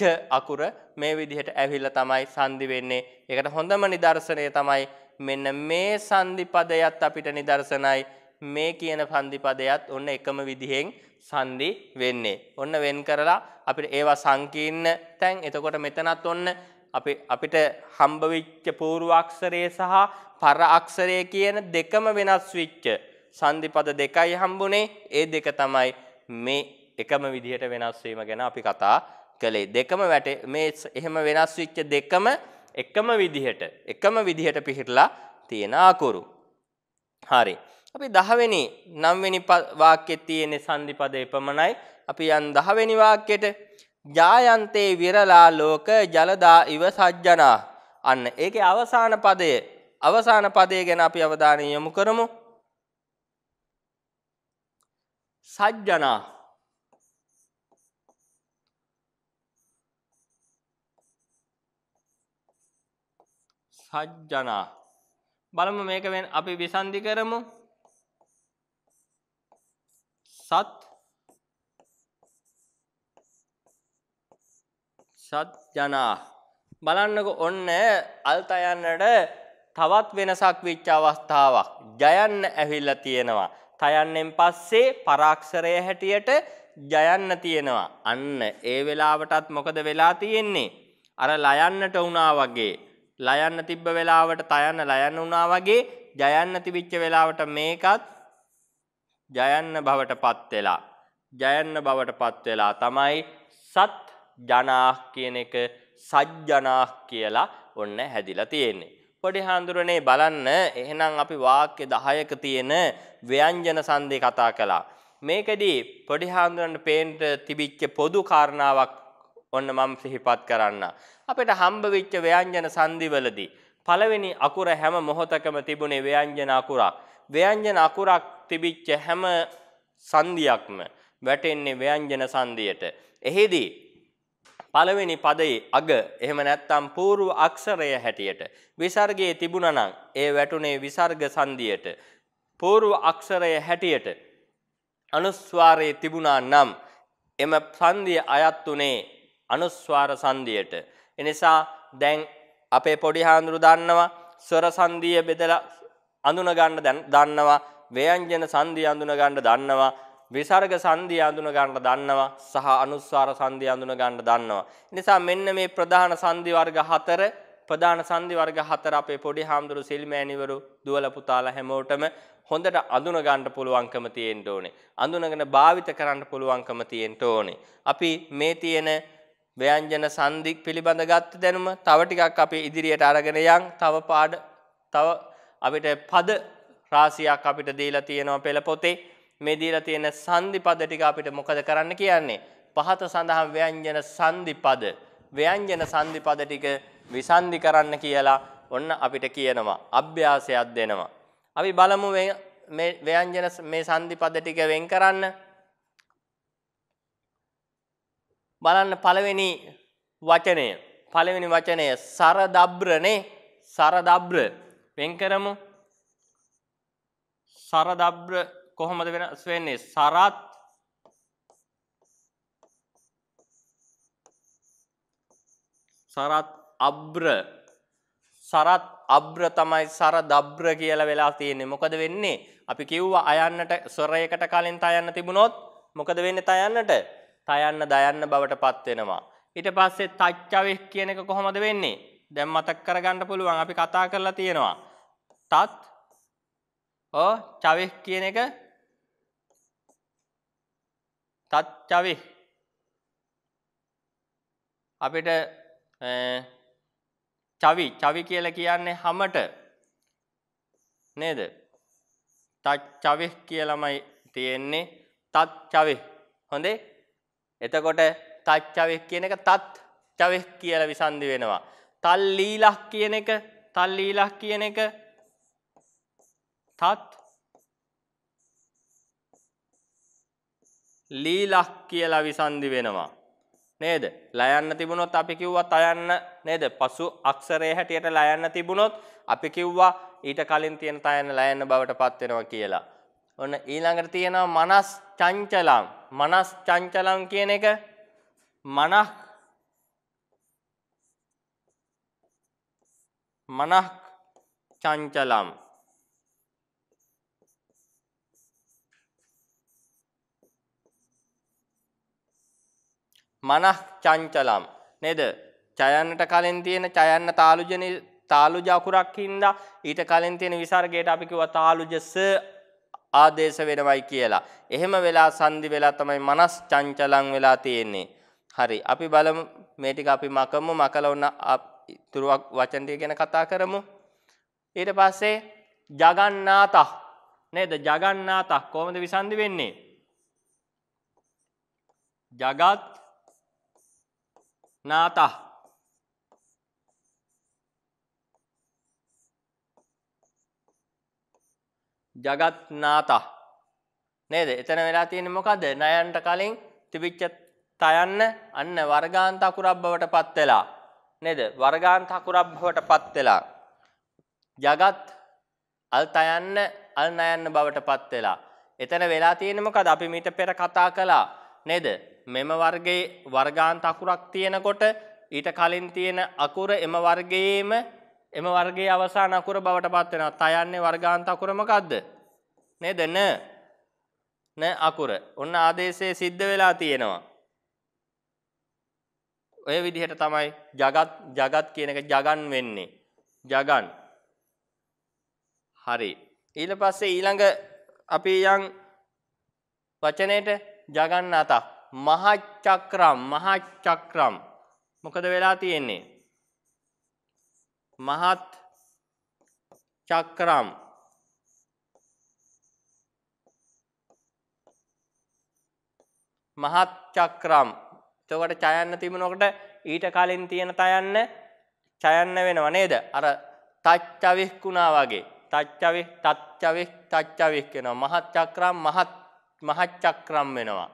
ච අකුර මේ විදිහට ඇවිල්ලා තමයි සංදි වෙන්නේ. ඒකට හොඳම නිදර්ශනය තමයි මෙන්න මේ සංදි පදයත් අපිට නිදර්ශනයි. මේ කියන සංදි පදයත් ඔන්න එකම විදිහෙන් සංදි වෙන්නේ. ඔන්න වෙන් කරලා අපිට ඒවා සංකීර්ණ තැන් එතකොට මෙතනත් ඔන්න අපි අපිට හම්බ වෙච්ච පූර්වාක්ෂරය සහ පර අක්ෂරය කියන දෙකම වෙනස් වෙච්ච සංදිපද දෙකයි හම්බුනේ ඒ දෙක තමයි මේ එකම විදිහට වෙනස් වීම ගැන අපි කතා කළේ දෙකම වැට මේ එහෙම වෙනස් වෙච්ච දෙකම එකම විදිහට එකම විදිහට පිහිටලා තියෙන අකුරු. හරි. අපි 10 වෙනි 9 වෙනි වාක්‍යයේ තියෙන සංදිපද එපමණයි. අපි යන් 10 වෙනි වාක්‍යයට ජායන්තේ විරලා ලෝක ජලදා ඉව සජ්ජනා අන්න ඒකේ අවසාන පදය අවසාන පදය ගැන අපි අවධානය යොමු කරමු සජ්ජනා සජ්ජනා බලමු මේක වෙන අපි විසන්දි කරමු සත් සත්ජනා බලන්නකො ඔන්න අල්තයන්නට තවත් වෙනසක් වෙච්ච අවස්ථාවක් ජයන්න ඇවිල්ලා තියෙනවා තයන්නෙන් පස්සේ පරාක්ෂරය හැටියට ජයන්න තියෙනවා අන්න ඒ වෙලාවටත් මොකද වෙලා තියෙන්නේ අර ලයන්නට වුණා වගේ ලයන්න තිබ්බ වෙලාවට තයන්න ලයන්න වුණා වගේ ජයන්න තිබිච්ච වෙලාවට මේකත් ජයන්න බවටපත් වෙලා ජයන්න බවටපත් වෙලා තමයි සත් ජනාහ කියන එක සජ්ජනාහ කියලා ඔන්න හැදිලා තියෙන්නේ. පොඩි හාඳුරනේ බලන්න එහෙනම් අපි වාක්‍ය 10ක තියෙන ව්‍යංජන සංදේ කතා කළා. මේකෙදී පොඩි හාඳුරන්න පේන්න තිබිච්ච පොදු කාරණාවක් ඔන්න මම සිහිපත් කරන්න. අපිට හම්බ වෙච්ච ව්‍යංජන සංදිවලදී පළවෙනි අකුර හැම මොහොතකම තිබුණේ ව්‍යංජන අකුරක්. ව්‍යංජන අකුරක් තිබිච්ච හැම සංදියක්ම වැටෙන්නේ ව්‍යංජන සංදියට. එහිදී පළවෙනි පදයේ අග එහෙම නැත්නම් පූර්ව අක්ෂරය හැටියට විසර්ගයේ තිබුණා නම් ඒ වැටුනේ විසර්ග සංදියට. පූර්ව අක්ෂරය හැටියට අනුස්වාරයේ තිබුණා නම් එම සංදිය අයත් උනේ අනුස්වාර සංදියට. එනිසා දැන් අපේ පොඩි හාමුදුරු දන්නවා ස්වර සංදිය බෙදලා අඳුන ගන්න දන්නවා ව්‍යංජන සංදිය අඳුන ගන්න දන්නවා විසර්ග සංදිය අඳුන ගන්න දන්නවා සහ අනුස්වාර සංදිය අඳුන ගන්න දන්නවා. නිසා මෙන්න මේ ප්‍රධාන සංදි වර්ග හතර ප්‍රධාන සංදි වර්ග හතර අපේ පොඩි හාමුදුරු සිල්මෑණිවරු දුවල පුතාලා හැමෝටම හොඳට අඳුන ගන්න පුළුවන්කම තියෙන්න ඕනේ. අඳුනගෙන භාවිත කරන්න පුළුවන්කම තියෙන්න ඕනේ. අපි මේ තියෙන ව්‍යංජන සංදි පිළිබඳ ගත්ත දැනුම තව ටිකක් අපි ඉදිරියට අරගෙන යන් තව පාඩ තව අපිට පද රාසියක් අපිට දීලා තියෙනවා පෙළ පොතේ මේ දීලා තියෙන සංදි පද ටික අපිට මොකද කරන්න කියන්නේ පහත සඳහන් ව්‍යංජන සංදි පද ව්‍යංජන සංදි පද ටික විසන්දි කරන්න කියලා ඔන්න අපිට කියනවා අභ්‍යාසයක් දෙනවා අපි බලමු මේ ව්‍යංජන මේ සංදි පද ටික වෙන් කරන්න බලන්න පළවෙනි වචනය පළවෙනි වචනය සරදබ්‍රනේ සරදබ්‍ර වෙන් කරමු සරදබ්‍ර කොහොමද වෙනස් වෙන්නේ සරත් සරත් අබ්‍ර සරත් අබ්‍ර තමයි සරදබ්‍ර කියලා වෙලා තියෙන්නේ මොකද වෙන්නේ අපි කිව්වා අයන්නට ස්වරයකට කලින් තයන්න තිබුණොත් මොකද වෙන්නේ තයන්නට තයන්න දයන්න බවට පත් වෙනවා. ඊට පස්සේ තච්චවෙහ් කියන එක කොහොමද වෙන්නේ? දැන් මතක් කරගන්න පුළුවන් අපි කතා කරලා තියෙනවා. තත් ඕ චවෙහ් කියන එක තච්චවෙහ් අපිට චවි චවි කියලා කියන්නේ හැමට නේද? තච්චවෙහ් කියලාමයි තියෙන්නේ තච්චවෙහ්. හොඳේ එතකොට තච්චවෙක් කියන එක තත් චවෙක් කියලා විසන්දි වෙනවා. තල්ලීලක් කියන එක තල්ලීලක් කියන එක තත් ලීලක් කියලා විසන්දි වෙනවා. නේද? ලයන්න තිබුණොත් අපි කිව්වත් අයන්න නේද? පසු අක්ෂරයේ හැටියට ලයන්න තිබුණොත් අපි කිව්වා ඊට කලින් තියෙන තයන්න ලයන්න බවට පත් වෙනවා කියලා. ඔන්න ඊළඟට තියෙනවා මනස් චංචලං. මනස් චංචලං කියන එක මනහ මනහ චංචලම් මනහ චංචලම් නේද? චයන්නට කලින් තියෙන චයන්න තාලුජනේ තාලුජ අකුරක් හින්දා ඊට කලින් තියෙන විසර්ගයට අපි කිව්වා තාලුජ ස ආදේශ වෙනවයි කියලා. එහෙම වෙලා සංදි වෙලා තමයි මනස් චංචලං වෙලා තියෙන්නේ. හරි. අපි බලමු මේ ටික අපි මකමු මකලා උන ඉතුරු වචන ටික ගැන කතා කරමු. ඊට පස්සේ ජගන්නාත නේද? ජගන්නාත කොහොමද විසන්දි වෙන්නේ? ජගත් නාතා జగත්නාතා නේද එතන වෙලා තියෙන්නේ මොකද ණයන්ට කලින් තිබිච්ච තයන්න අන්න වර්ගාන්ත අකුරක් බවට පත් වෙලා නේද වර්ගාන්ත අකුරක් බවට පත් වෙලා జగත් අල් තයන්න අල් ණයන්න බවට පත් වෙලා එතන වෙලා තියෙන්නේ මොකද අපි මීට පෙර කතා කළා නේද මෙම වර්ගයේ වර්ගාන්ත අකුරක් තියෙනකොට ඊට කලින් තියෙන අකුර එම වර්ගයේම එම වර්ගයේ අවසාන අකුර බවට පත් වෙනවා. ත යන්නේ වර්ගාන්ත අකුර මොකද්ද? නේද? න. න අකුර. ඔන්න ආදේශයේ සිද්ධ වෙලා තියෙනවා. ඔය විදිහට තමයි జగත් జగත් කියන එක జగන් වෙන්නේ. జగන්. හරි. ඊට පස්සේ ඊළඟ අපි යම් වචනයේට జగන්නාත මහචක්‍රම් මහචක්‍රම් මොකද වෙලා තියෙන්නේ? මහත් චක්‍රම් මහත් චක්‍රම් තකට චයන්න තිබුණොකට ඊට කලින් තියෙන තයන්න චයන්න වෙනව නේද අර තච්චවික්කුණා වගේ තච්චවි තච්චවි තච්චවික් වෙනවා මහත් චක්‍රම් මහත් මහත් චක්‍රම් වෙනවා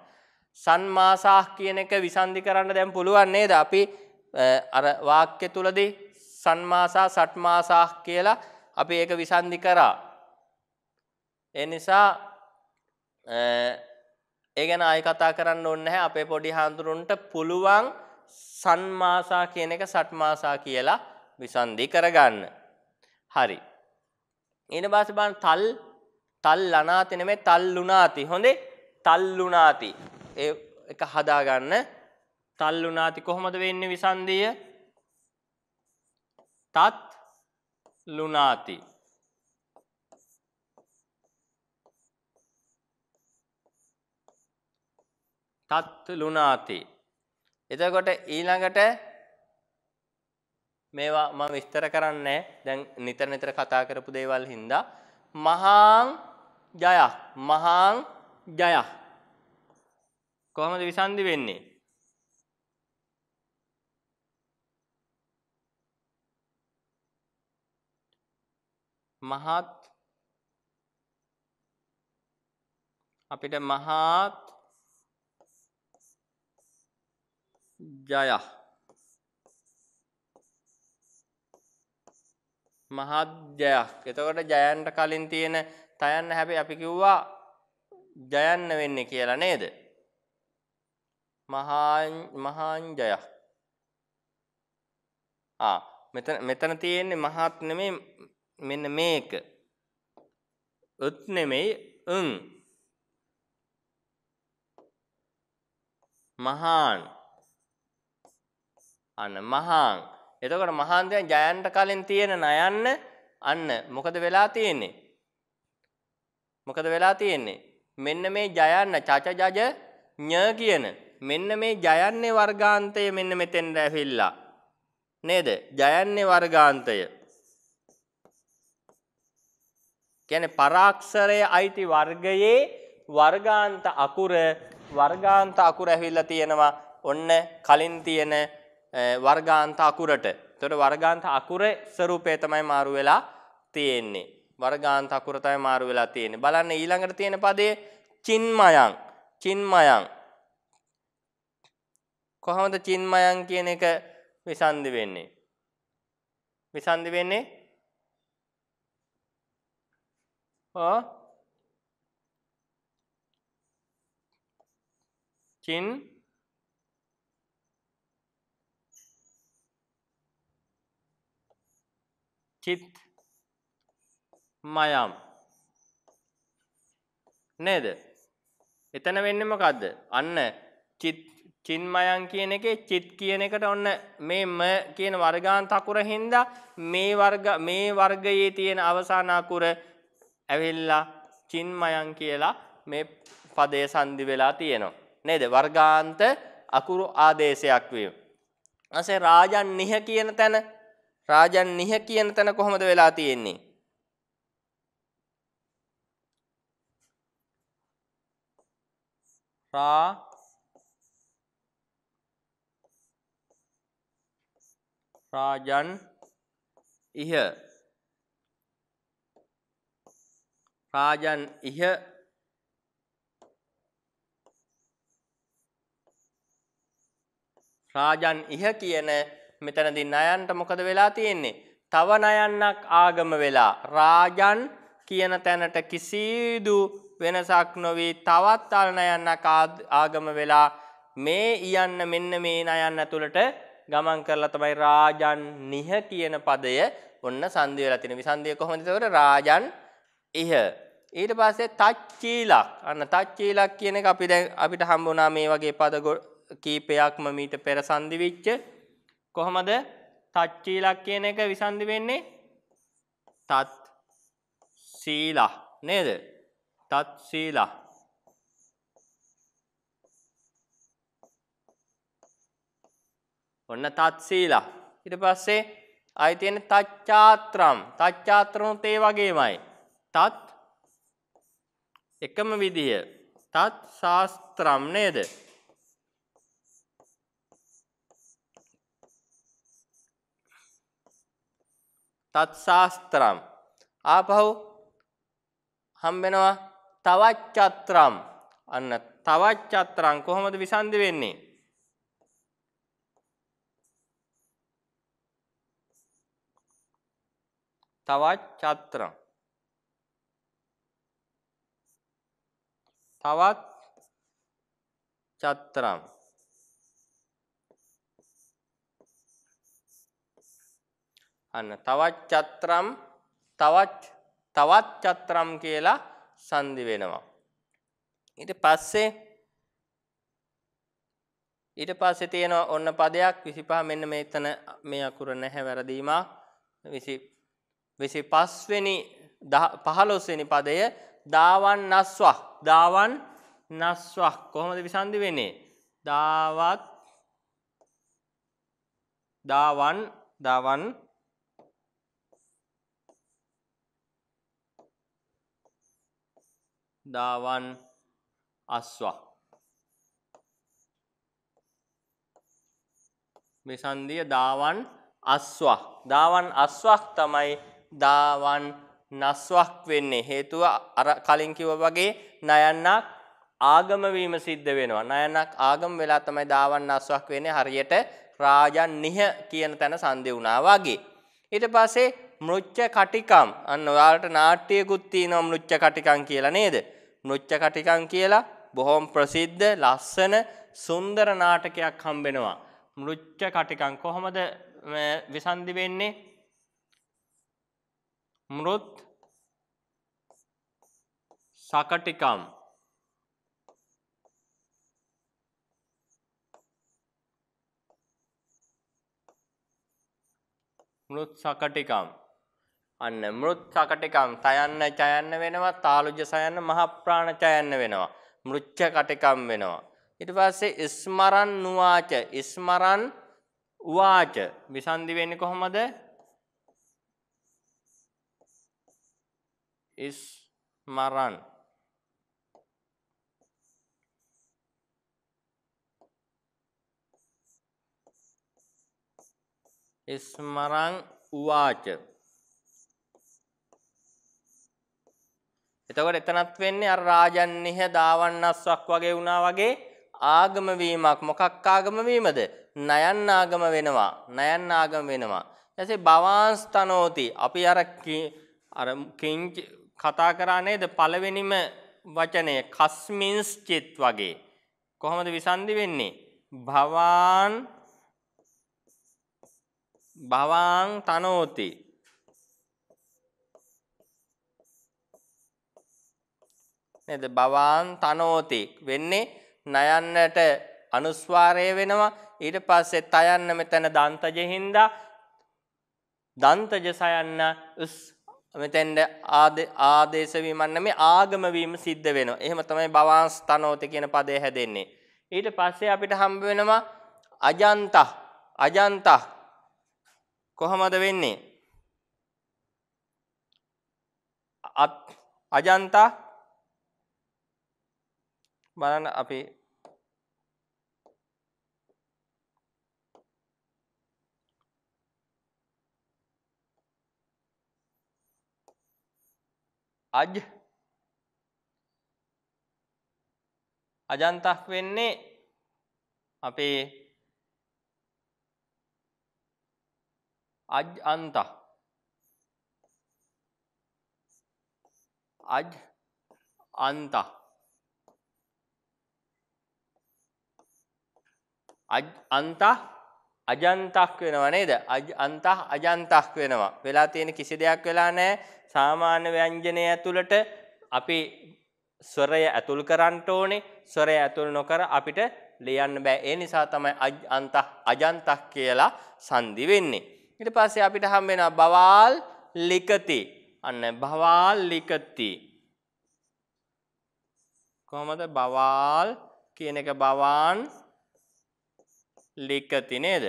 සන්මාසාහ කියන එක විසන්ධි කරන්න දැන් පුළුවන් නේද අපි අර වාක්‍ය තුලදී සන්මාසා සට්මාසාහ කියලා අපි ඒක විසන්ධි කරා. ඒ නිසා ඒ ගැන ආයි කතා කරන්න ඕනේ නැහැ අපේ පොඩි හාඳුරුන්ට පුළුවන් සන්මාසා කියන එක සට්මාසා කියලා විසන්ධි කරගන්න. හරි. ඊට පස්සේ බලන්න තල් තල් ලනාති නෙමෙයි තල් ලුනාති. හොඳේ? තල් ලුනාති. ඒ එක හදාගන්න තල් ලුනාති කොහොමද වෙන්නේ විසන්ධිය? තත් ලුනාති තත් ලුනාති එතකොට ඊළඟට මේවා මම විස්තර කරන්නේ දැන් නිතර නිතර කතා කරපු දේවල් හින්දා මහාං ජය මහාං ජය කොහොමද විසන්දි වෙන්නේ මහත් අපිට මහත් ජය මහත් ජයක් එතකොට ජයන්ට කලින් තියෙන තයන්න හැබැයි අපි කිව්වා ජයන්න වෙන්නේ කියලා නේද මහාන් මහාන් ජයක් ආ මෙතන මෙතන තියෙන්නේ මහත් නෙමෙයි මෙන්න මේක උත් නෙමෙයි උන් මහාන් අන්න මහාන් එතකොට මහාන් දැන් ජයන්ට කලින් තියෙන නයන්න අන්න මොකද වෙලා තියෙන්නේ මොකද වෙලා තියෙන්නේ මෙන්න මේ ජයන්න චච ජජ ඤ කියන මෙන්න මේ ජයන්නේ වර්ගාන්තය මෙන්න මෙතෙන් ඇවිල්ලා නේද ජයන්නේ වර්ගාන්තය කියන්නේ පරාක්ෂරය අයිති වර්ගයේ වර්ගාන්ත අකුර වර්ගාන්ත අකුර ඇවිල්ලා තියෙනවා ඔන්න කලින් තියෙන වර්ගාන්ත අකුරට. එතකොට වර්ගාන්ත අකුරේ ස්වරූපය තමයි මාරු වෙලා තියෙන්නේ. වර්ගාන්ත අකුර තමයි මාරු වෙලා තියෙන්නේ. බලන්න ඊළඟට තියෙන පදේ චින්මයං. චින්මයං. කොහොමද චින්මයං කියන එක විසන්දි වෙන්නේ? විසන්දි වෙන්නේ chin චිත් මයම් නේද එතන වෙන්නේ මොකද්ද අන්න චිත් චින්මයන් කියන එකේ චිත් කියන එකට ඔන්න මේ ම කියන වර්ගාන්ත අකුර හින්දා මේ වර්ග මේ වර්ගයේ තියෙන අවසාන අකුර ඇවිල්ලා චින්මයන් කියලා මේ පදයේ සංදි වෙලා තියෙනවා. නේද? වර්ගාන්ත අකුරු ආදේශයක් වීම. ඊපස්සේ රාජන් නිහ කියන තැන රාජන් නිහ කියන තැන කොහොමද වෙලා තියෙන්නේ? රා රාජන් ඉහ රාජන් ඉහ රාජන් ඉහ කියන මෙතනදී නයන්ට මොකද වෙලා තියෙන්නේ? තව නයන්නක් ආගම වෙලා රාජන් කියන තැනට කිසිදු වෙනසක් නොවේ තවත් අල් නයන්නක් ආගම වෙලා මේ යන්න මෙන්න මේ නයන්න ඇතුළට ගමන් කරලා තමයි රාජන් නිහ කියන පදය ඔන්න සංදි වෙලා තියෙන. විසන්දිය කොහොමද ඒතකොට රාජන් ඉහ ඊට පස්සේ තච්චීලක් අන්න තච්චීලක් කියන එක අපි දැන් අපිට හම්බ වුණා මේ වගේ පද කීපයක්ම මීට පෙර සංදි වෙච්ච කොහොමද තච්චීලක් කියන එක විසන්දි වෙන්නේ තත් සීලා නේද තත් සීලා ඔන්න තත් සීලා ඊට පස්සේ ආයි තියෙන තච්චාත්‍රම් තච්චාත්‍රමුත් ඒ වගේමයි තත් එකම විදිය තත් ශාස්ත්‍රම් නේද තත් ශාස්ත්‍රම් ආපහු හම්බෙනවා තවත් චත්‍රම් අන්න තවත් චත්‍රම් කොහොමද විසන්දි වෙන්නේ තවත් චත්‍රම් තවත් චත්‍රම් අන්න තවත් චත්‍රම් තවත් තවත් චත්‍රම් කියලා සංදි වෙනවා ඊට පස්සේ ඊට පස්සේ තියෙන ඔන්න පදයක් 25 මෙන්න මෙතන මේ අකුර නැහැ වැරදීමක් 20 25 වෙනි 15 වෙනි පදය දාවන් නස්වහ දාවන් නස්වහ කොහොමද විසන්දි වෙන්නේ දාවත් දාවන් දාවන් දාවන් අස්වා මේ සන්දිය දාවන් අස්වා දාවන් අස්වක් තමයි දාවන් නස්වක් වෙන්නේ හේතුව අර කලින් කිව්වා වගේ නයන්නක් ආගම වීම සිද්ධ වෙනවා නයන්නක් ආගම වෙලා තමයි දාවන් නස්වක් වෙන්නේ හරියට රාජන් නිහ කියන තැන සංදි වුණා වගේ ඊට පස්සේ මෘච්ච කටිකම් අන්න ඔයාලට නාට්‍යයකුත් තියෙනවා මෘච්ච කටිකම් කියලා නේද මෘච්ච කටිකම් කියලා බොහොම ප්‍රසිද්ධ ලස්සන සුන්දර නාටකයක් හම්බෙනවා මෘච්ච කටිකම් කොහොමද විසන්දි වෙන්නේ मृत साकटिकाम මෘත් සකටිකම් අන්න මෘත් සකටිකම් තයන්න චයන්න වෙනවා තාලුජ සයන්න මහ ප්‍රාණ චයන්න වෙනවා මෘච්ඡ කටිකම් වෙනවා ඊට පස්සේ ස්මරන් නුවාච ස්මරන් උවාච විසන්දි වෙන්නේ කොහොමද ස්මරන් ස්මරං උවාච එතකොට එතනත් වෙන්නේ අර රාජන්නිහ දාවන්නස්වක් වගේ වුණා වගේ ආගම වීමක් මොකක් ආගම වීමද නයන් ආගම වෙනවා නයන් ආගම වෙනවා ඊටසේ බවාංස්තනෝති අපි අර අර කිංච කතා කරා නේද පළවෙනිම වචනය කස්මින්ස් චිත් වගේ කොහොමද විසන්දි වෙන්නේ භවාන් භවාං තනෝති නේද භවාන් තනෝති වෙන්නේ නයන්නට අනුස්වාරය වෙනවා ඊට පස්සේ තයන්න මෙතන දන්තජ හින්දා දන්තජ සයන්න උස් මෙතෙන්ද ආදේශ වීම නැමේ ආගම වීම සිද්ධ වෙනවා. එහෙම තමයි බවාංශ තනෝති කියන පදේ හැදෙන්නේ. ඊට පස්සේ අපිට හම්බ වෙනවා අජන්ත අජන්ත කොහොමද වෙන්නේ? අජන්ත බලන්න අපි අජ් අජන්තක් වෙන්නේ අපේ අජ් අන්ත අජ් අන්ත අජ් අන්තා අජන්තක් වෙනවා නේද? අන්තහ අජන්තක් වෙනවා. වෙලා තියෙන කිසි දෙයක් වෙලා නැහැ. සාමාන්‍ය ව්‍යංජනය ඇතුළට අපි ස්වරය ඇතුල් කරන්න ඕනේ. ස්වරය ඇතුල් නොකර අපිට ලියන්න බෑ. ඒ නිසා තමයි අන්තහ අජන්තක් කියලා සංදි වෙන්නේ. ඊට පස්සේ අපිට හම් වෙනවා බවාල් ලිකති. අන්න බවාල් ලිකති. කොහොමද බවාල් කියන එක බවාන් ලික්කති නේද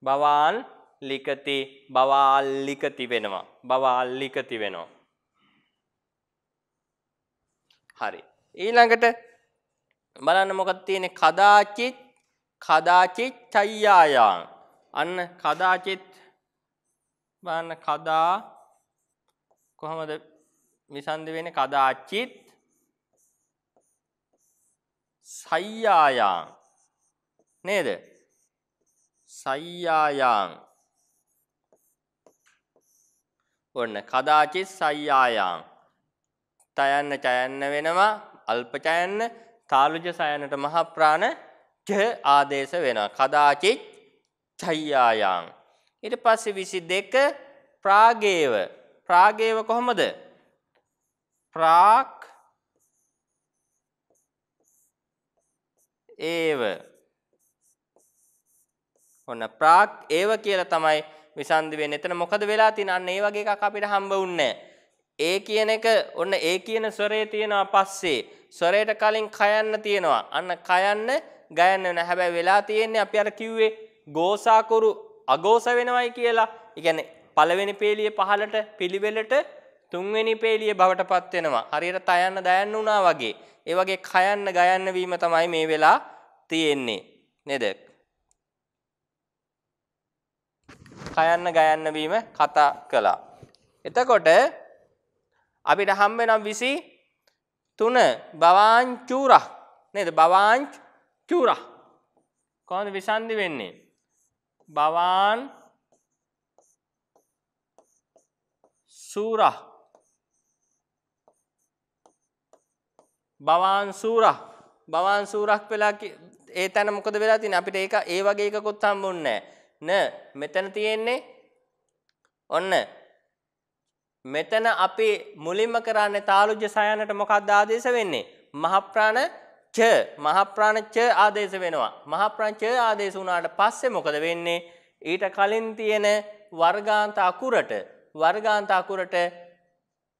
බවාන් ලිකති බවාල්ලිකති වෙනවා බවාල්ලිකති වෙනවා හරි ඊළඟට බලන්න මොකද තියෙන්නේ කදාචිත් කදාචිත් චය්‍යායං අන්න කදාචිත් බලන්න කදා කොහොමද විසන්දි වෙන්නේ කදාචිත් සය්යායං නේද? සය්යායං ඔන්න කදාචි සය්යායං තයන්න චයන්න වෙනවා අල්ප චයන්න තාලුජ සයනට මහ ප්‍රාණ ච ආදේශ වෙනවා කදාචි චය්යායං ඊට පස්සේ 22 ප්‍රාගේව ප්‍රාගේව කොහොමද ප්‍රාක් ඒව ඔන්න ප්‍රාග් ඒව කියලා තමයි විසන්දි වෙන්නේ. එතන මොකද වෙලා තියෙන්නේ? අන්න ඒ වගේ එකක් අපිට හම්බ වුන්නේ ඒ කියන එක ඔන්න ඒ කියන ස්වරයේ තියෙනවා පස්සේ ස්වරයට කලින් කයන්න තියෙනවා. අන්න කයන්න ගයන්න වෙන. හැබැයි වෙලා තියෙන්නේ අපි අර කිව්වේ ගෝසාකුරු අගෝස වෙනවයි කියලා. ඒ කියන්නේ පළවෙනි පේලිය පහලට පිළිවෙලට තුන්වෙනි පේලිය බවට පත් වෙනවා. හරියට තයන්න දයන්න වුණා වගේ. ඒ වගේ කයන්න ගයන්න වීම තමයි මේ වෙලා තියෙන්නේ. නේද? කයන්න ගයන්න වීම කතා කළා. එතකොට අපිට හම් වෙනම් 23 බවාංචූරා නේද? බවාංච් චූරා. කොහොමද විසන්දි වෙන්නේ? බවාන් සූරා බවාන්සූරක් බවාන්සූරක් වෙලා ඒ තැන මොකද වෙලා තියෙන අපිට ඒක ඒ වගේ එකකුත් හම්බුන්නේ න මෙතන තියෙන්නේ ඔන්න මෙතන අපි මුලින්ම කරන්නේ තාලුජ්‍ය සයනට මොකක්ද ආදේශ වෙන්නේ මහප්‍රාණ ච මහප්‍රාණ ච ආදේශ වෙනවා මහප්‍රාණ ච ආදේශ වුණාට පස්සේ මොකද වෙන්නේ ඊට කලින් තියෙන වර්ගාන්ත අකුරට වර්ගාන්ත අකුරට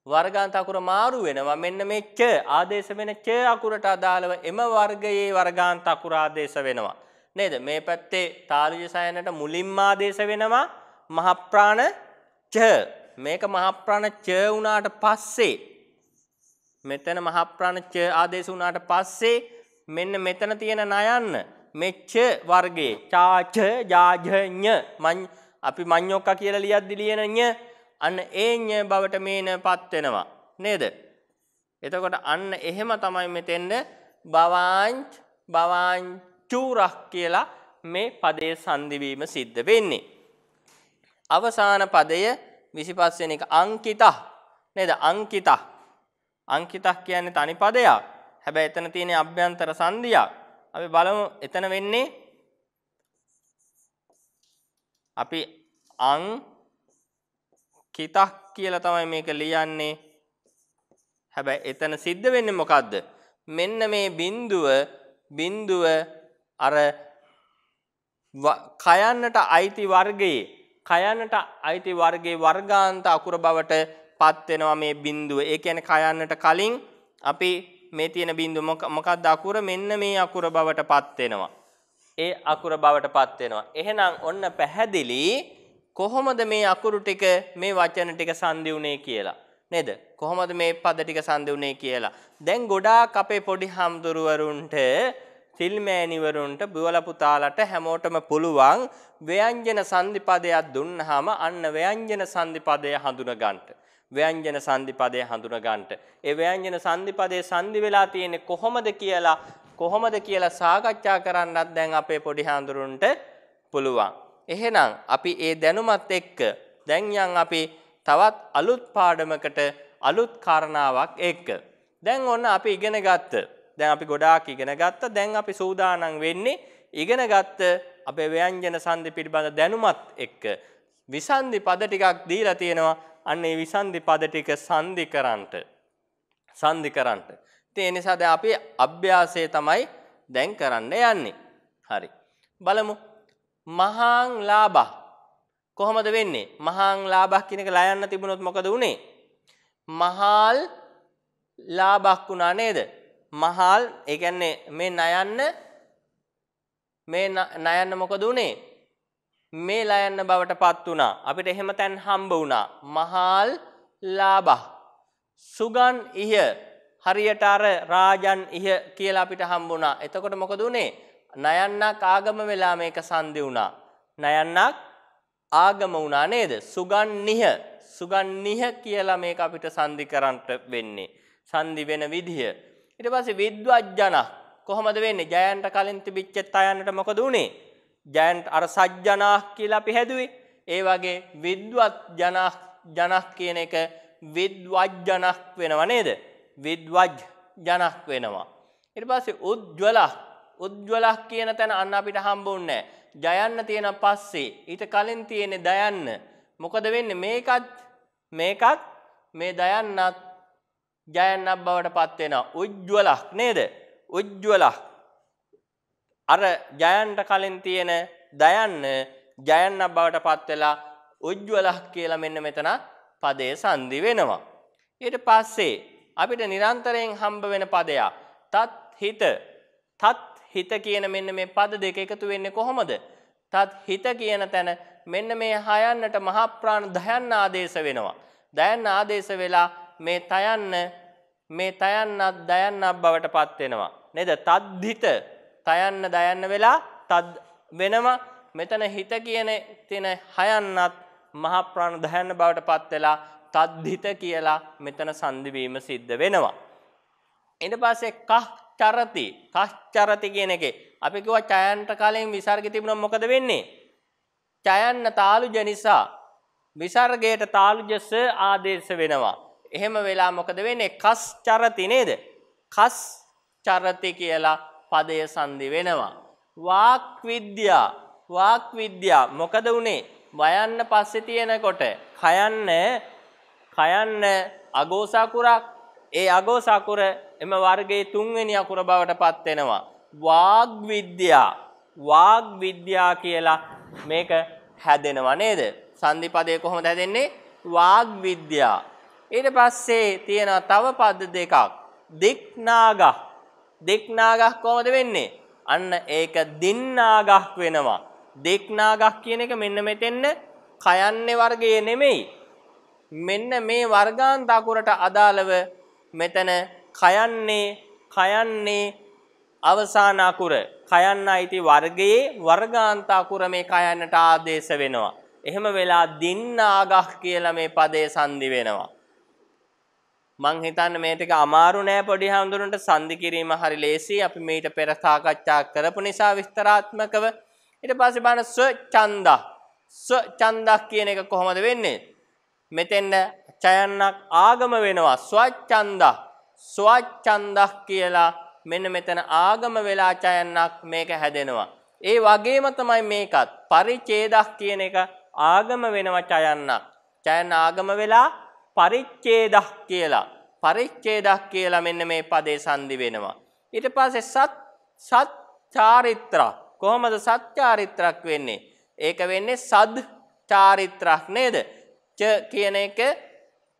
වර්ගාන්ත අකුර මාරු වෙනවා මෙන්න මේ ච ආදේශ වෙන ච අකුරට අදාළව එම වර්ගයේ වර්ගාන්ත අකුර ආදේශ වෙනවා නේද මේ පැත්තේ තාරුජ්‍ය සයනට මුලින්ම ආදේශ වෙනවා මහප්‍රාණ ච මේක මහප්‍රාණ ච වුණාට පස්සේ මෙතන මහප්‍රාණ ච ආදේශ වුණාට පස්සේ මෙන්න මෙතන තියෙන නයන්න මේ ච වර්ගයේ චාච ජාජ ඤ අපි මඤ්ඤොක්ක කියලා ලියද්දි ලියන ඤ අන්න ඒඤ්‍ය බවට මේනපත් වෙනවා නේද? එතකොට අන්න එහෙම තමයි මෙතෙන්ද බවාංච් බවාංචුරක් කියලා මේ පදයේ සංදිවීම සිද්ධ වෙන්නේ. අවසාන පදය 25 වෙනි එක අංකිතා නේද? අංකිතා. අංකිතා කියන්නේ තනි පදයක්. හැබැයි එතන තියෙන අභ්‍යන්තර සංදියක්. අපි බලමු එතන වෙන්නේ අපි අං හිතක් කියලා තමයි මේක ලියන්නේ. හැබැයි එතන සිද්ධ වෙන්නේ මොකද්ද? මෙන්න මේ බිඳුව බිඳුව අර කයන්නට අයිති වර්ගයේ කයන්නට අයිති වර්ගයේ වර්ගාන්ත අකුර බවට පත් වෙනවා මේ බිඳුව. ඒ කියන්නේ කයන්නට කලින් අපි මේ තියෙන බිඳුව මොකක්ද අකුර මෙන්න මේ අකුර බවට පත් වෙනවා. ඒ අකුර බවට පත් වෙනවා. එහෙනම් ඔන්න පැහැදිලි කොහොමද මේ අකුරු ටික මේ වචන ටික සංදි උනේ කියලා නේද කොහොමද මේ පද ටික සංදි උනේ කියලා දැන් ගොඩාක් අපේ පොඩි හම්දුරුවරුන්ට සිල්මෑණිවරුන්ට බුවල පුතාලට හැමෝටම පුළුවන් ව්‍යංජන සංදිපදයක් දුන්නාම අන්න ව්‍යංජන සංදිපදය හඳුන ගන්නට ව්‍යංජන සංදිපදය හඳුන ගන්නට ඒ ව්‍යංජන සංදිපදයේ සංදි වෙලා තියෙන්නේ කොහොමද කියලා කොහොමද කියලා සාකච්ඡා කරන්නත් දැන් අපේ පොඩි හාමුදුරුන්ට පුළුවන් එහෙනම් අපි ඒ දැනුමත් එක්ක දැන් යන් අපි තවත් අලුත් පාඩමකට අලුත් කාරණාවක් එක්ක. දැන් ඔන්න අපි ඉගෙන ගත්ත. දැන් අපි ගොඩාක් ඉගෙන ගත්ත. දැන් අපි සූදානම් වෙන්නේ ඉගෙන ගත්ත අපේ ව්‍යංජන සංදි පිළිබඳ දැනුමත් එක්ක විසන්දි පද ටිකක් දීලා තියෙනවා. අන්න ඒ විසන්දි පද ටික සංදි කරන්නට. සංදි කරන්නට. ඉතින් ඒ නිසා දැන් අපි අභ්‍යාසය තමයි දැන් කරන්න යන්නේ. හරි. බලමු මහාං ලාභ කොහොමද වෙන්නේ මහාං ලාභක් කියන එක ලයන්න තිබුණොත් මොකද උනේ මහාල් ලාභක් වුණා නේද මහාල් ඒ කියන්නේ මේ ණයන්න මේ ණයන්න මොකද උනේ මේ ලයන්න බවටපත් වුණා අපිට එහෙම තැන් හම්බ වුණා මහාල් ලාභ සුගන් ඉහ හරියට අර රාජන් ඉහ කියලා අපිට හම්බ වුණා එතකොට මොකද උනේ නයන්නක් ආගම වෙලා මේක සංදි වුණා. නයන්නක් ආගම වුණා නේද? සුගන්නිහ සුගන්නිහ කියලා මේක අපිට සංදි කරන්නට වෙන්නේ. සංදි වෙන විදිය. ඊට පස්සේ විද්වජ්ජන කොහොමද වෙන්නේ? ජයන්ට කලින් තිබිච්ච තයන්නට මොකද උනේ? ජයන්ට අර සජ්ජනා කියලා අපි හැදුවේ. ඒ වගේ විද්වත් ජනක් ජනක් කියන එක විද්වජ්ජනක් වෙනව නේද? විද්වජ් ජනක් වෙනවා. ඊට පස්සේ උජ්ජලක් උද්වලක් කියන තැන අන්න අපිට හම්බුන්නේ ජයන්න තියෙන පස්සේ ඊට කලින් තියෙන්නේ දයන්න. මොකද වෙන්නේ මේකත් මේකත් මේ දයන්නත් ජයන්නක් බවට පත් වෙනවා. උජ්වලක් නේද? උජ්වලක්. අර ජයන්ට කලින් තියෙන දයන්න ජයන්නක් බවට පත් වෙලා උජ්වලක් කියලා මෙන්න මෙතන පදයේ සංදි වෙනවා. ඊට පස්සේ අපිට නිරන්තරයෙන් හම්බ වෙන පදයක් තත් හිත තත් හිත කියන මෙන්න මේ පද දෙක එකතු වෙන්නේ කොහොමද? තත් හිත කියන තැන මෙන්න මේ හයන්නට මහා ප්‍රාණ දයන්න ආදේශ වෙනවා. දයන්න ආදේශ වෙලා මේ තයන්න මේ තයන්නත් දයන්නක් බවට පත් වෙනවා. නේද? තද්දිත තයන්න දයන්න වෙලා තද් වෙනවා. මෙතන හිත කියන තැන හයන්නත් මහා ප්‍රාණ දයන්න බවට පත් වෙලා තද්දිත කියලා මෙතන සංදි වීම සිද්ධ වෙනවා. ඊට පස්සේ කහ කස්චරති කස්චරති කියන එකේ අපි කිව්වා ඡයන්ට කලින් විසර්ග තිබුණොත් මොකද වෙන්නේ? ඡයන්න තාලුජ නිසා විසර්ගයට තාලුජස ආදේශ වෙනවා. එහෙම වෙලා මොකද වෙන්නේ? කස්චරති නේද? කස්චරති කියලා පදය සංදි වෙනවා. වාක් විද්‍යා වාක් විද්‍යා මොකද උනේ? වයන්න පස්සේ තියෙනකොට කයන්න කයන්න අගෝසකුරක් ඒ අගෝස අකුර එම වර්ගයේ තුන්වෙනි අකුර බවට පත් වෙනවා. වාග් විද්‍යා වාග් විද්‍යා කියලා මේක හැදෙනවා නේද? සංදිපදේ කොහොමද හැදෙන්නේ? වාග් විද්‍යා. ඊට පස්සේ තියෙන තව පද දෙකක්. දික්නාගහ. දික්නාගහ කොහොමද වෙන්නේ? අන්න ඒක දින්නාගහක් වෙනවා. දික්නාගහ කියන එක මෙන්න මෙතෙන්න කයන්නේ වර්ගයේ නෙමෙයි. මෙන්න මේ වර්ගාන්ත අකුරට අදාළව මෙතන කයන්නේ කයන්නේ අවසාන අකුර කයන්න අයිති වර්ගයේ වර්ගාන්ත අකුර මේ කයන්නට ආදේශ වෙනවා. එහෙම වෙලා දින්නාගහ කියලා මේ පදේ සංදි වෙනවා. මං හිතන්නේ මේ ටික අමාරු නෑ පොඩි හඳුනනට සංදි කිරීම හරි ලේසි. අපි මේිට පෙර සාකච්ඡා කරපු නිසා විස්තරාත්මකව ඊට පස්සේ බලන ස්වචන්දා ස්වචන්දා කියන එක කොහොමද වෙන්නේ? මෙතෙන්ට චයන්නක් ආගම වෙනවා ස්වච්ඡන්දා ස්වච්ඡන්දක් කියලා මෙන්න මෙතන ආගම වෙලා චයන්නක් මේක හැදෙනවා. ඒ වගේම තමයි මේකත් පරිච්ඡේදක් කියන එක ආගම වෙනවා චයන්නක්. චයන ආගම වෙලා පරිච්ඡේදක් කියලා. පරිච්ඡේදක් කියලා මෙන්න මේ පදේ සංදි වෙනවා. ඊට පස්සේ සත් සත් චාරිත්‍ර කොහොමද සත් චාරිත්‍රක් වෙන්නේ? ඒක වෙන්නේ සද් චාරිත්‍රක් නේද? ච කියන එක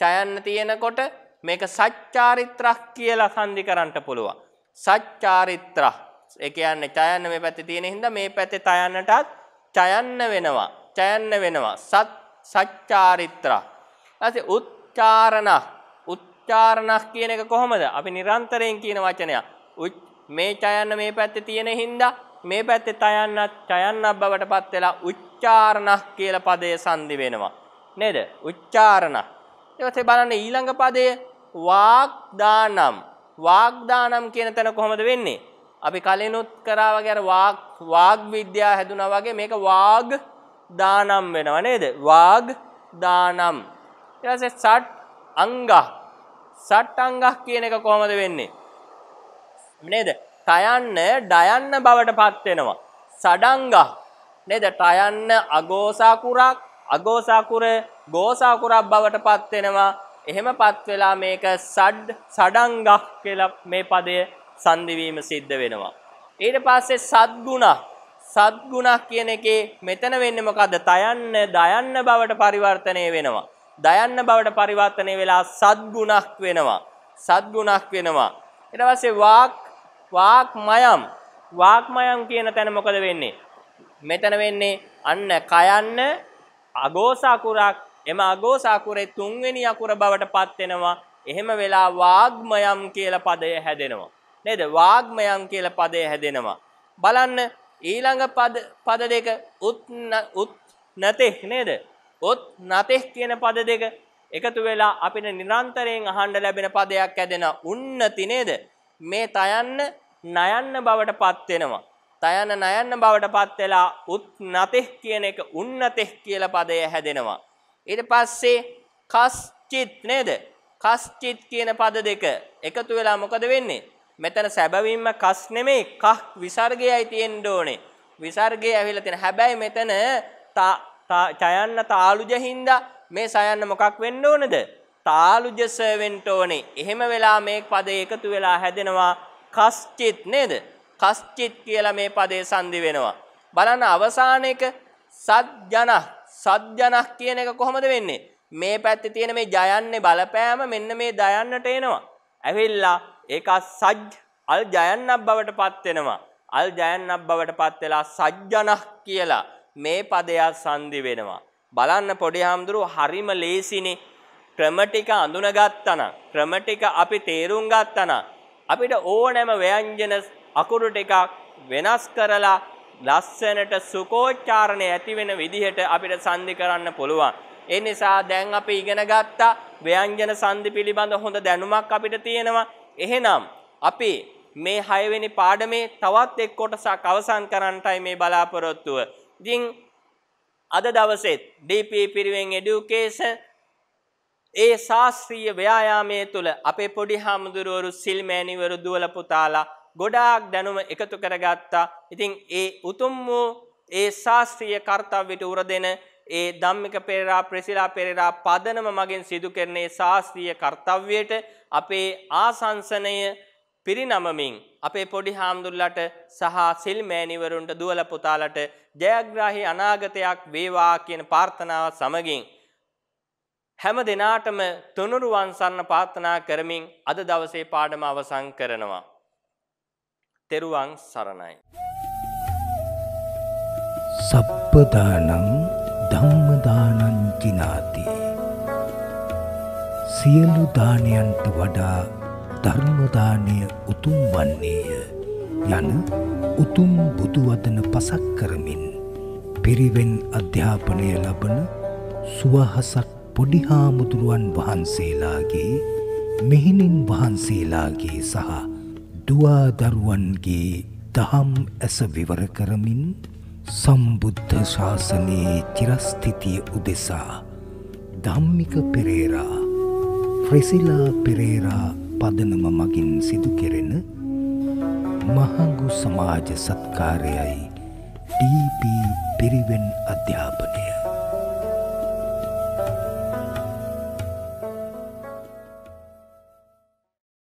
චයන්න තියෙනකොට මේක සච්චාරිත්‍රක් කියලා සංදි කරන්න පුළුවන්. සච්චාරිත්‍ර ඒ කියන්නේ චයන්න මේ පැත්තේ තියෙන හින්දා මේ පැත්තේ තයන්නටත් චයන්න වෙනවා. චයන්න වෙනවා. සත් සච්චාරිත්‍ර. ඊපස්සේ උච්චාරණ උච්චාරණ කියන එක කොහොමද? අපි නිරන්තරයෙන් කියන වචනයක්. මේ චයන්න මේ පැත්තේ තියෙන හින්දා මේ පැත්තේ තයන්නත් චයන්නක් බවට පත් වෙලා උච්චාරණ කියලා පදයේ සංදි වෙනවා. නේද? උච්චාරණ. ඊට බලන්න ඊළඟ පදය වාග්දානම්. වාග්දානම් කියන තැන කොහොමද වෙන්නේ? අපි කලිනුත් කරා වගේ අර වාග් වාග් විද්‍යාව හැදුනා වගේ මේක වාග් දානම් වෙනවා නේද? වාග් දානම්. ඊට පස්සේ සට් අංග. සට් අංග කියන එක කොහොමද වෙන්නේ? නේද? තයන්න ඩයන්න බවට පත් වෙනවා. සඩංග නේද? තයන්න අගෝසා කුරක් අගෝසාකුර ගෝසාකුරක් බවට පත් වෙනවා. එහෙම පත් වෙලා මේක සඩ් සඩංගක් කියලා මේ පදය සංදි වීම සිද්ධ වෙනවා. ඊට පස්සේ සද්ගුණ සද්ගුණ කියන එකේ මෙතන වෙන්නේ මොකද්ද? තයන්න දයන්න බවට පරිවර්තනය වෙනවා. දයන්න බවට පරිවර්තනය වෙලා සද්ගුණක් වෙනවා. සද්ගුණක් වෙනවා. ඊට පස්සේ වාක් වාක්මයම් වාක්මයම් කියන තැන මොකද වෙන්නේ? මෙතන වෙන්නේ අන්න කයන්න අගෝස අකුරක් එම අගෝස අකුරේ තුන්වෙනි අකුර බවට පත් වෙනවා. එහෙම වෙලා වාග්මයම් කියලා පදය හැදෙනවා. නේද? වාග්මයම් කියලා පදය හැදෙනවා. බලන්න ඊළඟ පද පද දෙක උත් උත් නැතේ නේද? උත් නැතේ කියන පද දෙක එකතු වෙලා අපිට නිරන්තරයෙන් අහන්න ලැබෙන පදයක් ඇදෙන උන්නති නේද? මේ තයන්න නයන්න බවට පත් වෙනවා. තයන නයන්න බවට පත් වෙලා උත්නතෙහ් කියන එක උන්නතෙහ් කියලා පදය හැදෙනවා. ඊට පස්සේ කස්චිත් නේද? කස්චිත් කියන පද දෙක එකතු වෙලා මොකද වෙන්නේ? මෙතන සැබවින්ම කස් නෙමෙයි කහ් විසර්ගයයි තියෙන්න ඕනේ. විසර්ගය ඇවිල්ලා තියෙන. හැබැයි මෙතන චයන්න තාලුජ හින්දා මේ සයන්න මොකක් වෙන්න ඕනද? තාලුජස වෙන්න ඕනේ. එහෙම වෙලා මේ පදේ එකතු වෙලා හැදෙනවා කස්චිත් නේද? කස්චිත් කියලා මේ පදේ සංදි වෙනවා. බලන්න අවසාන එක සත්ජන සත්ජන කියන එක කොහොමද වෙන්නේ? මේ පැත්තේ තියෙන මේ ජයන්නේ බලපෑම මෙන්න මේ දයන්නට එනවා. ඇවිල්ලා ඒක සජ් අල් ජයන්නක් බවට පත් වෙනවා. අල් ජයන්නක් බවට පත් වෙලා සජ්ජන කියලා මේ පදය සංදි වෙනවා. බලන්න පොඩි හාමුදුරුව හරිම ලේසිනේ ක්‍රම ටික අඳුනගත්තනම් ක්‍රම ටික අපි තේරුම් ගත්තනම් අපිට ඕනෑම ව්‍යංජන අකුරු ටිකක් වෙනස් කරලා ලස්සනට සුකෝච්චාරණය ඇති වෙන විදිහට අපිට සංදි කරන්න පුළුවන්. ඒ නිසා දැන් අපි ඉගෙන ගත්තා ව්‍යංජන සංදි පිළිබඳ හොඳ දැනුමක් අපිට තියෙනවා. එහෙනම් අපි මේ 6 වෙනි පාඩමේ තවත් එක් කොටසක් අවසන් කරන්නටයි මේ බලාපොරොත්තුව. ඉතින් අද දවසෙත් DP පිරිවෙන් এডুকেෂන් ඒ ශාස්ත්‍රීය ව්‍යායාමයේ තුල අපේ පොඩි හාමුදුරුවරු සිල් මෑණිවරු දුවල පුතාලා ගොඩාක් දැනුම එකතු කරගත්තා. ඉතින් ඒ උතුම් වූ ඒ ශාස්ත්‍රීය කාර්යයට උර දෙන ඒ ධම්මික පෙරේරා ප්‍රසිලා පෙරේරා පදනම මගින් සිදු කරන ඒ ශාස්ත්‍රීය කාර්යයට අපේ ආසංසනය පිරිනමමින් අපේ පොඩි හාමුදුරලට සහ සිල් මෑණිවරුන්ට දුවල පුතාලට ජයග්‍රාහී අනාගතයක් වේවා කියන ප්‍රාර්ථනාව සමගින් හැම දිනාටම තුනුරුවන් සරණ ප්‍රාර්ථනා කරමින් අද දවසේ පාඩම අවසන් කරනවා තෙරුවන් සරණයි. සප්පදානං ධම්මදානංචිනාති. සියලු දානයන්ට වඩා ධර්මදානය උතුම් වන්නේය යන උතුම් බුදුවදන පසක් කරමින් පිරිවෙන් අධ්‍යාපනය ලබන සුවහසක් පොඩිහාමුදුරුවන් වහන්සේලාගේ මෙහිණින් වහන්සේලාගේ සහ දුවා දරුවන්ගේ දහම් ඇස විවර කරමින් සම්බුද්ධ ශාසනයේ චිරස්ථිතිය උදෙසා ධම්මික පෙරේරා ෆ්‍රෙසිලා පෙරේරා පදනම මගින් සිදු කෙරෙන මහඟු සමාජ සත්කාරයයි ඩීපී පිරිවෙන් අධ්‍යාපනය